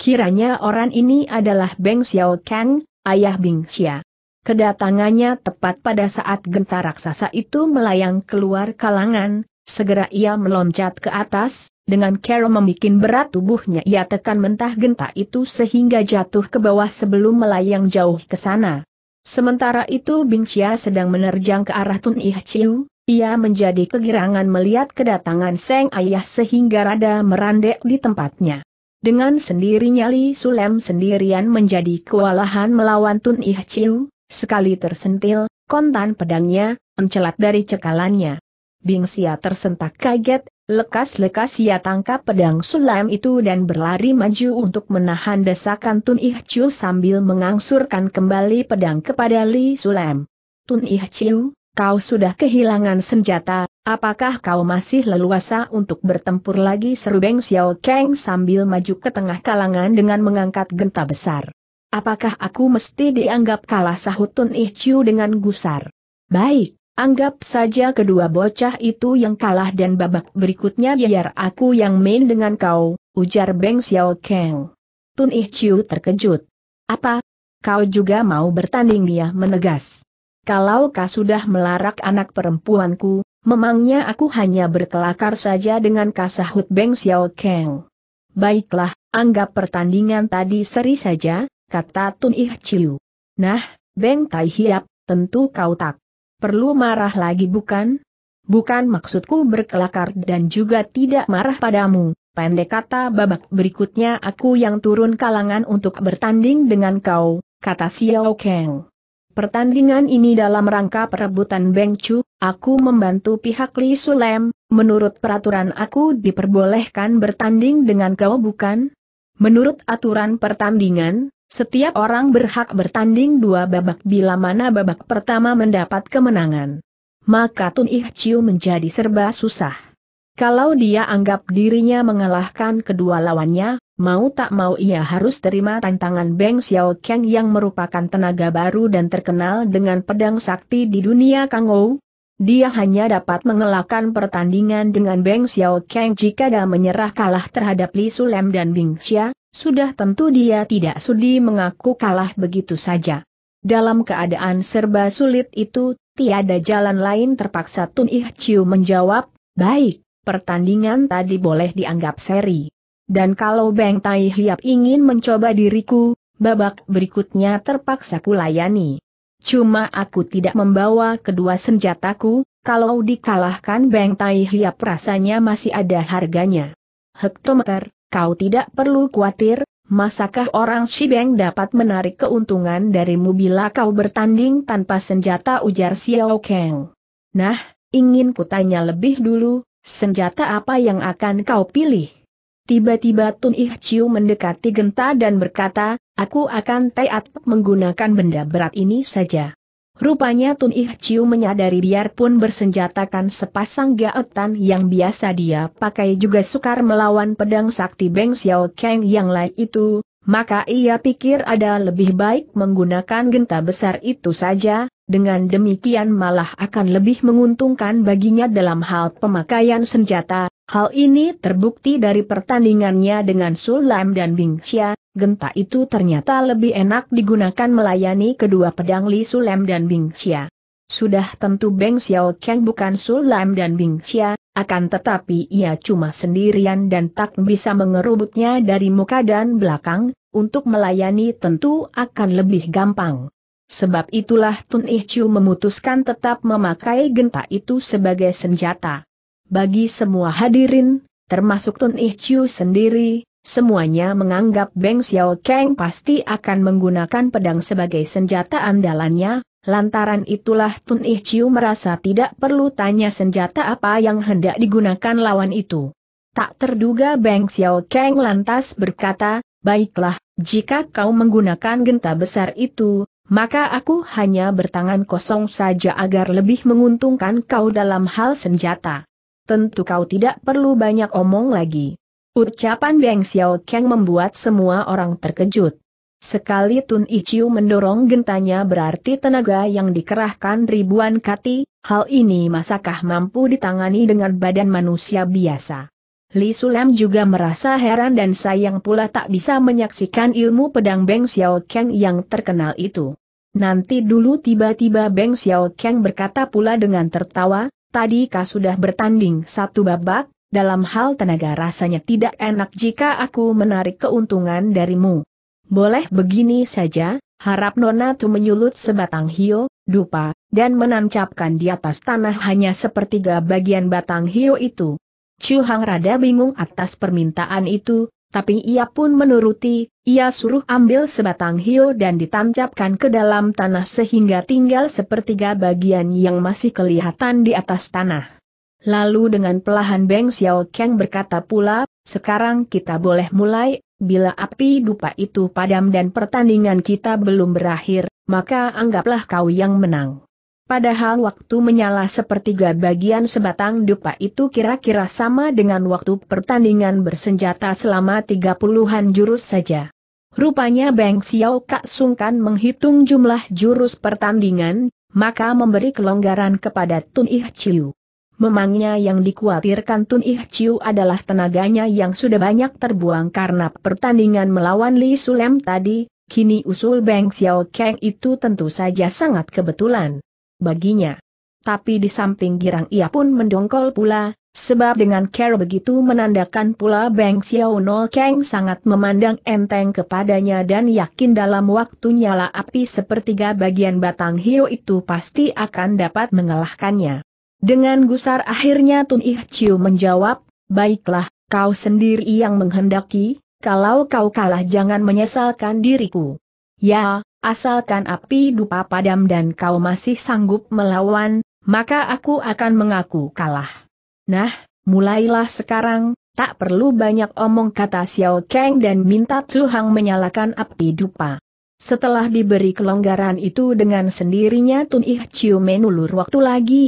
Kiranya orang ini adalah Beng Xiao Kang, ayah Bing Xia. Kedatangannya tepat pada saat genta raksasa itu melayang keluar kalangan, Segera ia meloncat ke atas, dengan Carol membuat berat tubuhnya ia tekan mentah genta itu sehingga jatuh ke bawah sebelum melayang jauh ke sana. Sementara itu Bingxia sedang menerjang ke arah Tun Ih Chiu, ia menjadi kegirangan melihat kedatangan Seng Ayah sehingga rada merandek di tempatnya. Dengan sendirinya Li Sulem sendirian menjadi kewalahan melawan Tun Ih Chiu, sekali tersentil, kontan pedangnya, mencelat dari cekalannya. Bing Xia tersentak kaget, lekas-lekas ia tangkap pedang sulam itu dan berlari maju untuk menahan desakan Tun Ih Chiu sambil mengangsurkan kembali pedang kepada Li Sulam. Tun Ih Chiu, kau sudah kehilangan senjata, apakah kau masih leluasa untuk bertempur lagi seru Beng Xiao Kang sambil maju ke tengah kalangan dengan mengangkat genta besar. Apakah aku mesti dianggap kalah sahut Tun Ih Chiu dengan gusar? Baik, Anggap saja kedua bocah itu yang kalah dan babak berikutnya biar aku yang main dengan kau, ujar Beng Xiao Kang. Tun Ih Chiu terkejut. Apa? Kau juga mau bertanding dia menegas. Kalau kau sudah melarak anak perempuanku, memangnya aku hanya berkelakar saja dengan kasahut Beng Xiao Kang. Baiklah, anggap pertandingan tadi seri saja, kata Tun Ih Chiu. Nah, Beng Tai Hiap, tentu kau tak perlu marah lagi bukan? Bukan maksudku berkelakar dan juga tidak marah padamu, pendek kata babak berikutnya aku yang turun kalangan untuk bertanding dengan kau, kata Xiao Kang. Pertandingan ini dalam rangka perebutan Beng Chu, aku membantu pihak Li Sulem, menurut peraturan aku diperbolehkan bertanding dengan kau bukan? Menurut aturan pertandingan, setiap orang berhak bertanding dua babak bila mana babak pertama mendapat kemenangan. Maka Tun Ih Chiu menjadi serba susah. Kalau dia anggap dirinya mengalahkan kedua lawannya, mau tak mau ia harus terima tantangan Beng Xiao Kang yang merupakan tenaga baru dan terkenal dengan pedang sakti di dunia Kangou, dia hanya dapat mengelakkan pertandingan dengan Beng Xiao Kang jika dia menyerah kalah terhadap Li Sulem dan Bing Xia, sudah tentu dia tidak sudi mengaku kalah begitu saja. Dalam keadaan serba sulit itu, tiada jalan lain terpaksa Tun Ih Chiu menjawab, baik, pertandingan tadi boleh dianggap seri. Dan kalau Beng Tai Hiap ingin mencoba diriku, babak berikutnya terpaksa kulayani. Cuma aku tidak membawa kedua senjataku, kalau dikalahkan Beng Tai Hiap rasanya masih ada harganya. Hektometer, kau tidak perlu khawatir, masakah orang Shibeng dapat menarik keuntungan darimu bila kau bertanding tanpa senjata ujar Xiao Kang. Nah, ingin kutanya lebih dulu, senjata apa yang akan kau pilih? Tiba-tiba Tun Ih Chiu mendekati Genta dan berkata, Aku akan taat menggunakan benda berat ini saja. Rupanya Tun Ih Chiu menyadari biarpun bersenjatakan sepasang gaetan yang biasa dia pakai juga sukar melawan pedang sakti Beng Xiao Kang yang lain itu, maka ia pikir ada lebih baik menggunakan genta besar itu saja, dengan demikian malah akan lebih menguntungkan baginya dalam hal pemakaian senjata, Hal ini terbukti dari pertandingannya dengan Sulam dan Bingxia, genta itu ternyata lebih enak digunakan melayani kedua pedang Li Sulam dan Bingxia. Sudah tentu Beng Xiao Kang bukan Sulam dan Bingxia, akan tetapi ia cuma sendirian dan tak bisa mengerubutnya dari muka dan belakang, untuk melayani tentu akan lebih gampang. Sebab itulah Tun Ihchu memutuskan tetap memakai genta itu sebagai senjata bagi semua hadirin, termasuk Tun Ichiu sendiri, semuanya menganggap Beng Xiao Kang pasti akan menggunakan pedang sebagai senjata andalannya, lantaran itulah Tun Ichiu merasa tidak perlu tanya senjata apa yang hendak digunakan lawan itu. Tak terduga Beng Xiao Kang lantas berkata, baiklah, jika kau menggunakan genta besar itu, maka aku hanya bertangan kosong saja agar lebih menguntungkan kau dalam hal senjata tentu kau tidak perlu banyak omong lagi. Ucapan Beng Xiao Kang membuat semua orang terkejut. Sekali Tun Ichiu mendorong gentanya berarti tenaga yang dikerahkan ribuan kati, hal ini masakah mampu ditangani dengan badan manusia biasa. Li Sulam juga merasa heran dan sayang pula tak bisa menyaksikan ilmu pedang Beng Xiao Kang yang terkenal itu. Nanti dulu tiba-tiba Beng Xiao Kang berkata pula dengan tertawa, tadi kau sudah bertanding satu babak, dalam hal tenaga rasanya tidak enak jika aku menarik keuntungan darimu. Boleh begini saja, harap Nona tu menyulut sebatang hio, dupa, dan menancapkan di atas tanah hanya sepertiga bagian batang hio itu. Chu Hang rada bingung atas permintaan itu, tapi ia pun menuruti, ia suruh ambil sebatang hiu dan ditancapkan ke dalam tanah sehingga tinggal sepertiga bagian yang masih kelihatan di atas tanah. Lalu dengan pelahan Beng Xiao Kang berkata pula, sekarang kita boleh mulai, bila api dupa itu padam dan pertandingan kita belum berakhir, maka anggaplah kau yang menang. Padahal waktu menyala sepertiga bagian sebatang dupa itu kira-kira sama dengan waktu pertandingan bersenjata selama tiga puluhan jurus saja. Rupanya Beng Xiao Kak Sungkan menghitung jumlah jurus pertandingan, maka memberi kelonggaran kepada Tun Ih Chiu. Memangnya yang dikhawatirkan Tun Ih Chiu adalah tenaganya yang sudah banyak terbuang karena pertandingan melawan Li Sulem tadi, kini usul Beng Xiao Kang itu tentu saja sangat kebetulan baginya. Tapi di samping girang ia pun mendongkol pula, sebab dengan cara begitu menandakan pula Beng Xiao Nol Kang sangat memandang enteng kepadanya dan yakin dalam waktu nyala api sepertiga bagian batang hiu itu pasti akan dapat mengalahkannya. Dengan gusar akhirnya Tun Ih Chiu menjawab, baiklah, kau sendiri yang menghendaki, kalau kau kalah jangan menyesalkan diriku. Ya, asalkan api dupa padam dan kau masih sanggup melawan, maka aku akan mengaku kalah. Nah, mulailah sekarang, tak perlu banyak omong kata Xiao Kang dan minta Tuhan Hang menyalakan api dupa. Setelah diberi kelonggaran itu dengan sendirinya Tun Ih Chiu menulur waktu lagi.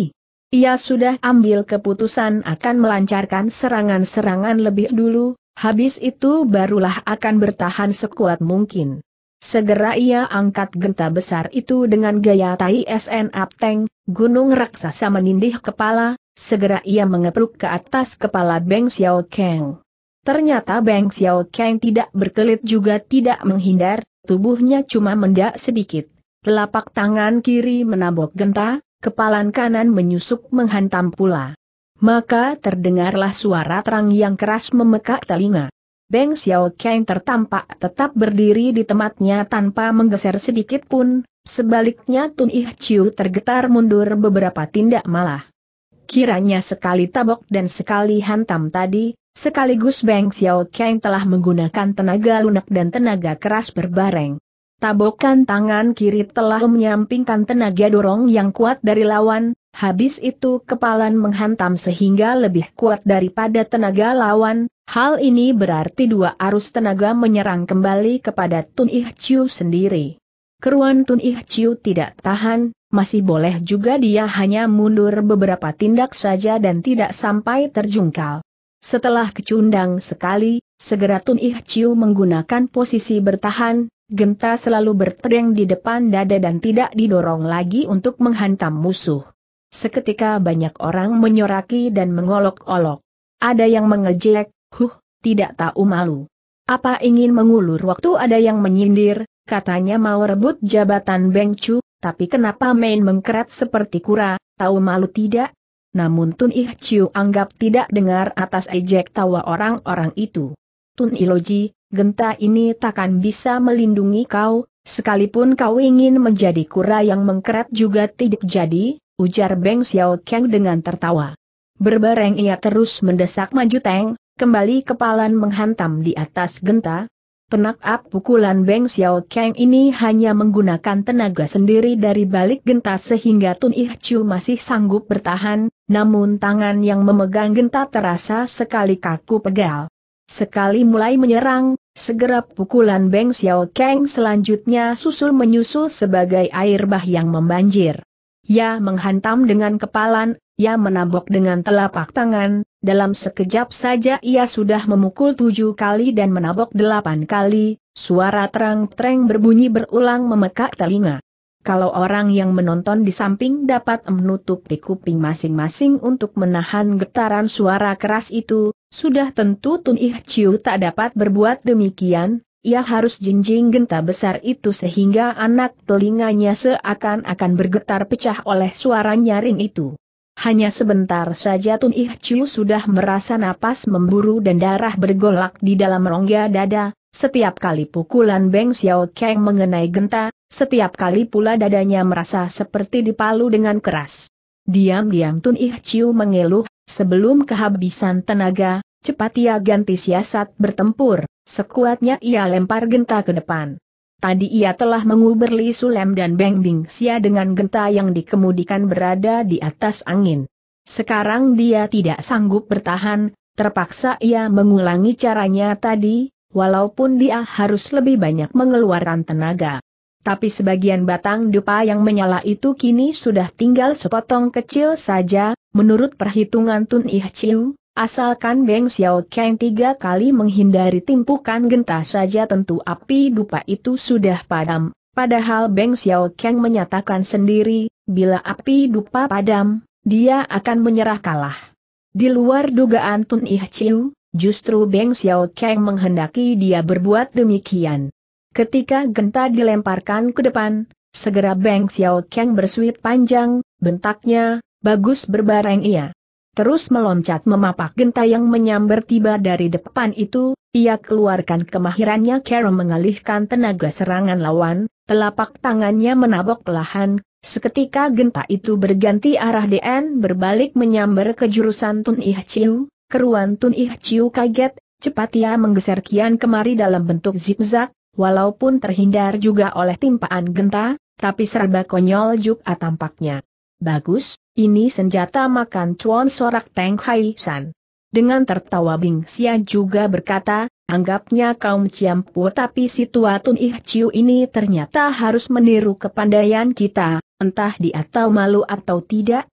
Ia sudah ambil keputusan akan melancarkan serangan-serangan lebih dulu, habis itu barulah akan bertahan sekuat mungkin. Segera ia angkat genta besar itu dengan gaya tai SN Apteng, gunung raksasa menindih kepala, segera ia mengepruk ke atas kepala Beng Xiao Kang. Ternyata Beng Xiao Kang tidak berkelit juga tidak menghindar, tubuhnya cuma mendak sedikit. Telapak tangan kiri menabok genta, kepalan kanan menyusup menghantam pula. Maka terdengarlah suara terang yang keras memekak telinga. Beng Xiao Kang tertampak tetap berdiri di tempatnya tanpa menggeser sedikit pun, sebaliknya Tun Ih Chiu tergetar mundur beberapa tindak malah. Kiranya sekali tabok dan sekali hantam tadi, sekaligus Beng Xiao Kang telah menggunakan tenaga lunak dan tenaga keras berbareng. Tabokan tangan kiri telah menyampingkan tenaga dorong yang kuat dari lawan, habis itu kepalan menghantam sehingga lebih kuat daripada tenaga lawan, hal ini berarti dua arus tenaga menyerang kembali kepada Tun Ih Chiu sendiri. Keruan Tun Ih Chiu tidak tahan, masih boleh juga dia hanya mundur beberapa tindak saja dan tidak sampai terjungkal. Setelah kecundang sekali, segera Tun Ih Chiu menggunakan posisi bertahan, genta selalu bertereng di depan dada dan tidak didorong lagi untuk menghantam musuh. Seketika banyak orang menyoraki dan mengolok-olok. Ada yang mengejek, huh, tidak tahu malu. Apa ingin mengulur waktu ada yang menyindir, katanya mau rebut jabatan Beng Bengcu, tapi kenapa main mengkerat seperti kura, tahu malu tidak? namun Tun Ih Chiu anggap tidak dengar atas ejek tawa orang-orang itu. Tun Iloji, genta ini takkan bisa melindungi kau, sekalipun kau ingin menjadi kura yang mengkeret juga tidak jadi, ujar Beng Xiao Kang dengan tertawa. Berbareng ia terus mendesak maju Teng, kembali kepalan menghantam di atas genta, Penakap pukulan Beng Xiao Kang ini hanya menggunakan tenaga sendiri dari balik genta sehingga Tun Ih Chiu masih sanggup bertahan, namun tangan yang memegang genta terasa sekali kaku pegal. Sekali mulai menyerang, segera pukulan Beng Xiao Kang selanjutnya susul menyusul sebagai air bah yang membanjir. Ia menghantam dengan kepalan, ia menabok dengan telapak tangan, dalam sekejap saja ia sudah memukul tujuh kali dan menabok delapan kali, suara terang-terang berbunyi berulang memekak telinga kalau orang yang menonton di samping dapat menutupi kuping masing-masing untuk menahan getaran suara keras itu, sudah tentu Tun Ih Chiu tak dapat berbuat demikian, ia harus jinjing genta besar itu sehingga anak telinganya seakan-akan bergetar pecah oleh suara nyaring itu. Hanya sebentar saja Tun Ih Chiu sudah merasa napas memburu dan darah bergolak di dalam rongga dada, setiap kali pukulan Beng Xiao Kang mengenai genta, setiap kali pula dadanya merasa seperti dipalu dengan keras. Diam-diam Tun Ih Chiu mengeluh, sebelum kehabisan tenaga, cepat ia ganti siasat bertempur, sekuatnya ia lempar genta ke depan. Tadi ia telah menguber Li Sulem dan Beng Bing Sia dengan genta yang dikemudikan berada di atas angin. Sekarang dia tidak sanggup bertahan, terpaksa ia mengulangi caranya tadi, walaupun dia harus lebih banyak mengeluarkan tenaga tapi sebagian batang dupa yang menyala itu kini sudah tinggal sepotong kecil saja, menurut perhitungan Tun Ih Chiu, asalkan Beng Xiao Kang tiga kali menghindari timpukan genta saja tentu api dupa itu sudah padam, padahal Beng Xiao Kang menyatakan sendiri, bila api dupa padam, dia akan menyerah kalah. Di luar dugaan Tun Ih Chiu, justru Beng Xiao Kang menghendaki dia berbuat demikian. Ketika genta dilemparkan ke depan, segera Beng Xiao Kang bersuit panjang, bentaknya, bagus berbareng ia. Terus meloncat memapak genta yang menyambar tiba dari depan itu, ia keluarkan kemahirannya cara mengalihkan tenaga serangan lawan, telapak tangannya menabok pelahan, seketika genta itu berganti arah DN berbalik menyambar ke jurusan Tun Ih Chiu, keruan Tun Ih Chiu kaget, cepat ia menggeser kian kemari dalam bentuk zigzag, walaupun terhindar juga oleh timpaan genta, tapi serba konyol juga tampaknya. Bagus, ini senjata makan cuan sorak Teng Hai San. Dengan tertawa Bing Xia juga berkata, anggapnya kaum Ciampu tapi situatun Ih Chiu ini ternyata harus meniru kepandaian kita, entah dia tahu malu atau tidak.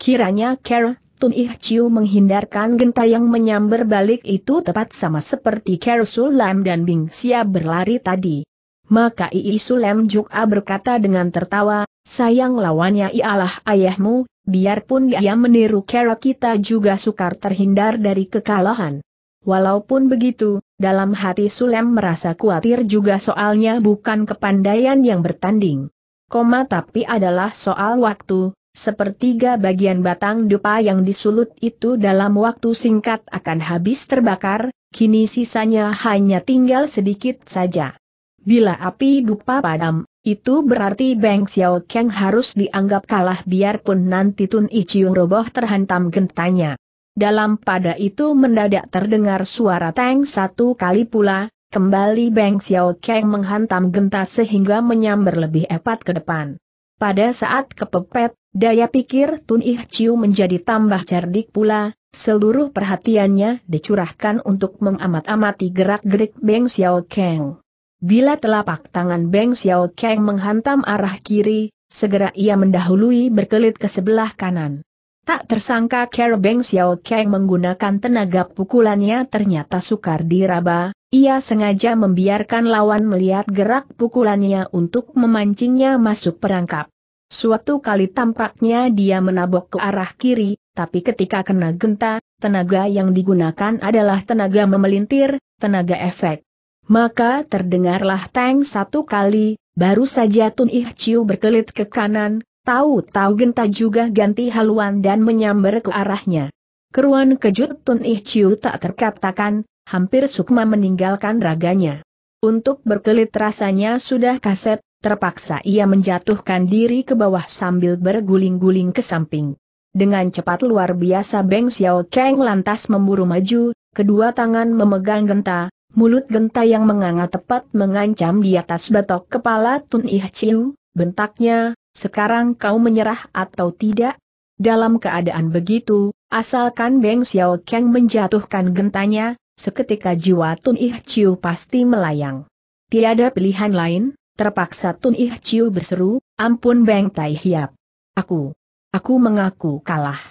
Kiranya Kera Tun Ih Chiu menghindarkan genta yang menyambar balik itu tepat sama seperti Kero Sulam dan Bing Xia berlari tadi. Maka Ii Sulam juga berkata dengan tertawa, sayang lawannya ialah ayahmu, biarpun dia meniru Kero kita juga sukar terhindar dari kekalahan. Walaupun begitu, dalam hati Sulam merasa khawatir juga soalnya bukan kepandaian yang bertanding. Koma tapi adalah soal waktu, Sepertiga bagian batang dupa yang disulut itu dalam waktu singkat akan habis terbakar, kini sisanya hanya tinggal sedikit saja. Bila api dupa padam, itu berarti Beng Xiao Kang harus dianggap kalah biarpun nanti Tun Ichiung roboh terhantam gentanya. Dalam pada itu mendadak terdengar suara tank satu kali pula, kembali Beng Xiao Kang menghantam genta sehingga menyambar lebih epat ke depan. Pada saat kepepet, Daya pikir Tun Ih Chiu menjadi tambah cerdik pula, seluruh perhatiannya dicurahkan untuk mengamat-amati gerak-gerik Beng Xiao Kang. Bila telapak tangan Beng Xiao Kang menghantam arah kiri, segera ia mendahului berkelit ke sebelah kanan. Tak tersangka Care Beng Xiao Kang menggunakan tenaga pukulannya ternyata sukar diraba, ia sengaja membiarkan lawan melihat gerak pukulannya untuk memancingnya masuk perangkap. Suatu kali tampaknya dia menabok ke arah kiri, tapi ketika kena genta, tenaga yang digunakan adalah tenaga memelintir, tenaga efek. Maka terdengarlah tang satu kali, baru saja Tun Ih Chiu berkelit ke kanan, tahu-tahu genta juga ganti haluan dan menyambar ke arahnya. Keruan kejut Tun Ih Chiu tak terkatakan, hampir sukma meninggalkan raganya. Untuk berkelit rasanya sudah kaset, terpaksa ia menjatuhkan diri ke bawah sambil berguling-guling ke samping. Dengan cepat luar biasa Beng Xiao Kang lantas memburu maju, kedua tangan memegang genta, mulut genta yang menganga tepat mengancam di atas batok kepala Tun Ih Chiu, bentaknya, sekarang kau menyerah atau tidak? Dalam keadaan begitu, asalkan Beng Xiao Kang menjatuhkan gentanya, seketika jiwa Tun Ih Chiu pasti melayang. Tiada pilihan lain, Terpaksa Tun Ih Chiu berseru, ampun Beng Tai Hiap. Aku. Aku mengaku kalah.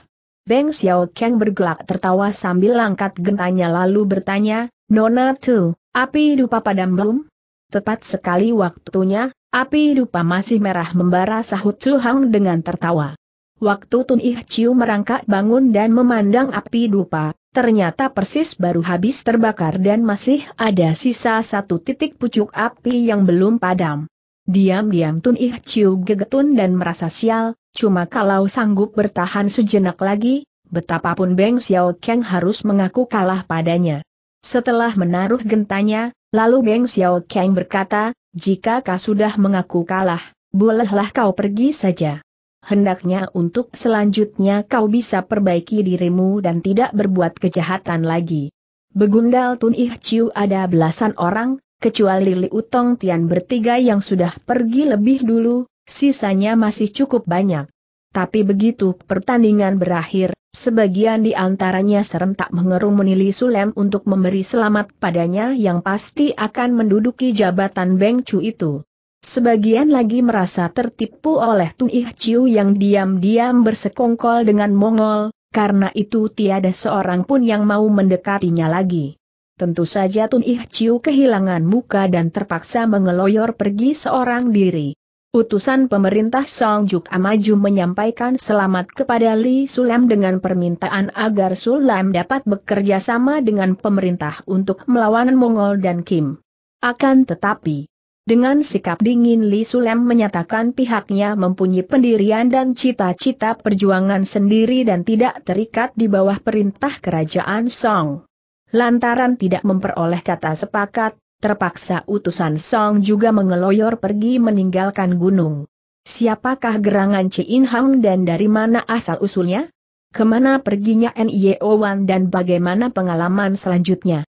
Beng Xiao Kang bergelak tertawa sambil langkat gentanya lalu bertanya, Nona Tu, api dupa padam belum? Tepat sekali waktunya, api dupa masih merah membara sahut Chu Hang dengan tertawa. Waktu Tun Ih Chiu merangkak bangun dan memandang api dupa, ternyata persis baru habis terbakar dan masih ada sisa satu titik pucuk api yang belum padam. Diam-diam Tun Ih Chiu gegetun dan merasa sial, cuma kalau sanggup bertahan sejenak lagi, betapapun Beng Xiao Kang harus mengaku kalah padanya. Setelah menaruh gentanya, lalu Beng Xiao Kang berkata, jika kau sudah mengaku kalah, bolehlah kau pergi saja hendaknya untuk selanjutnya kau bisa perbaiki dirimu dan tidak berbuat kejahatan lagi. Begundal Tun Ih Chiu ada belasan orang, kecuali Li Utong Tian bertiga yang sudah pergi lebih dulu, sisanya masih cukup banyak. Tapi begitu pertandingan berakhir, sebagian di antaranya serentak mengerumuni Li Sulem untuk memberi selamat padanya yang pasti akan menduduki jabatan Beng Chu itu. Sebagian lagi merasa tertipu oleh Ih Chiu yang diam-diam bersekongkol dengan Mongol, karena itu tiada seorang pun yang mau mendekatinya lagi. Tentu saja Tun Ih Chiu kehilangan muka dan terpaksa mengeloyor pergi seorang diri. Utusan pemerintah Song Juk Amaju menyampaikan selamat kepada Li Sulam dengan permintaan agar Sulam dapat bekerja sama dengan pemerintah untuk melawan Mongol dan Kim. Akan tetapi, dengan sikap dingin Li Sulem menyatakan pihaknya mempunyai pendirian dan cita-cita perjuangan sendiri dan tidak terikat di bawah perintah kerajaan Song. Lantaran tidak memperoleh kata sepakat, terpaksa utusan Song juga mengeloyor pergi meninggalkan gunung. Siapakah gerangan Chin Hang dan dari mana asal-usulnya? Kemana perginya NIO Wan dan bagaimana pengalaman selanjutnya?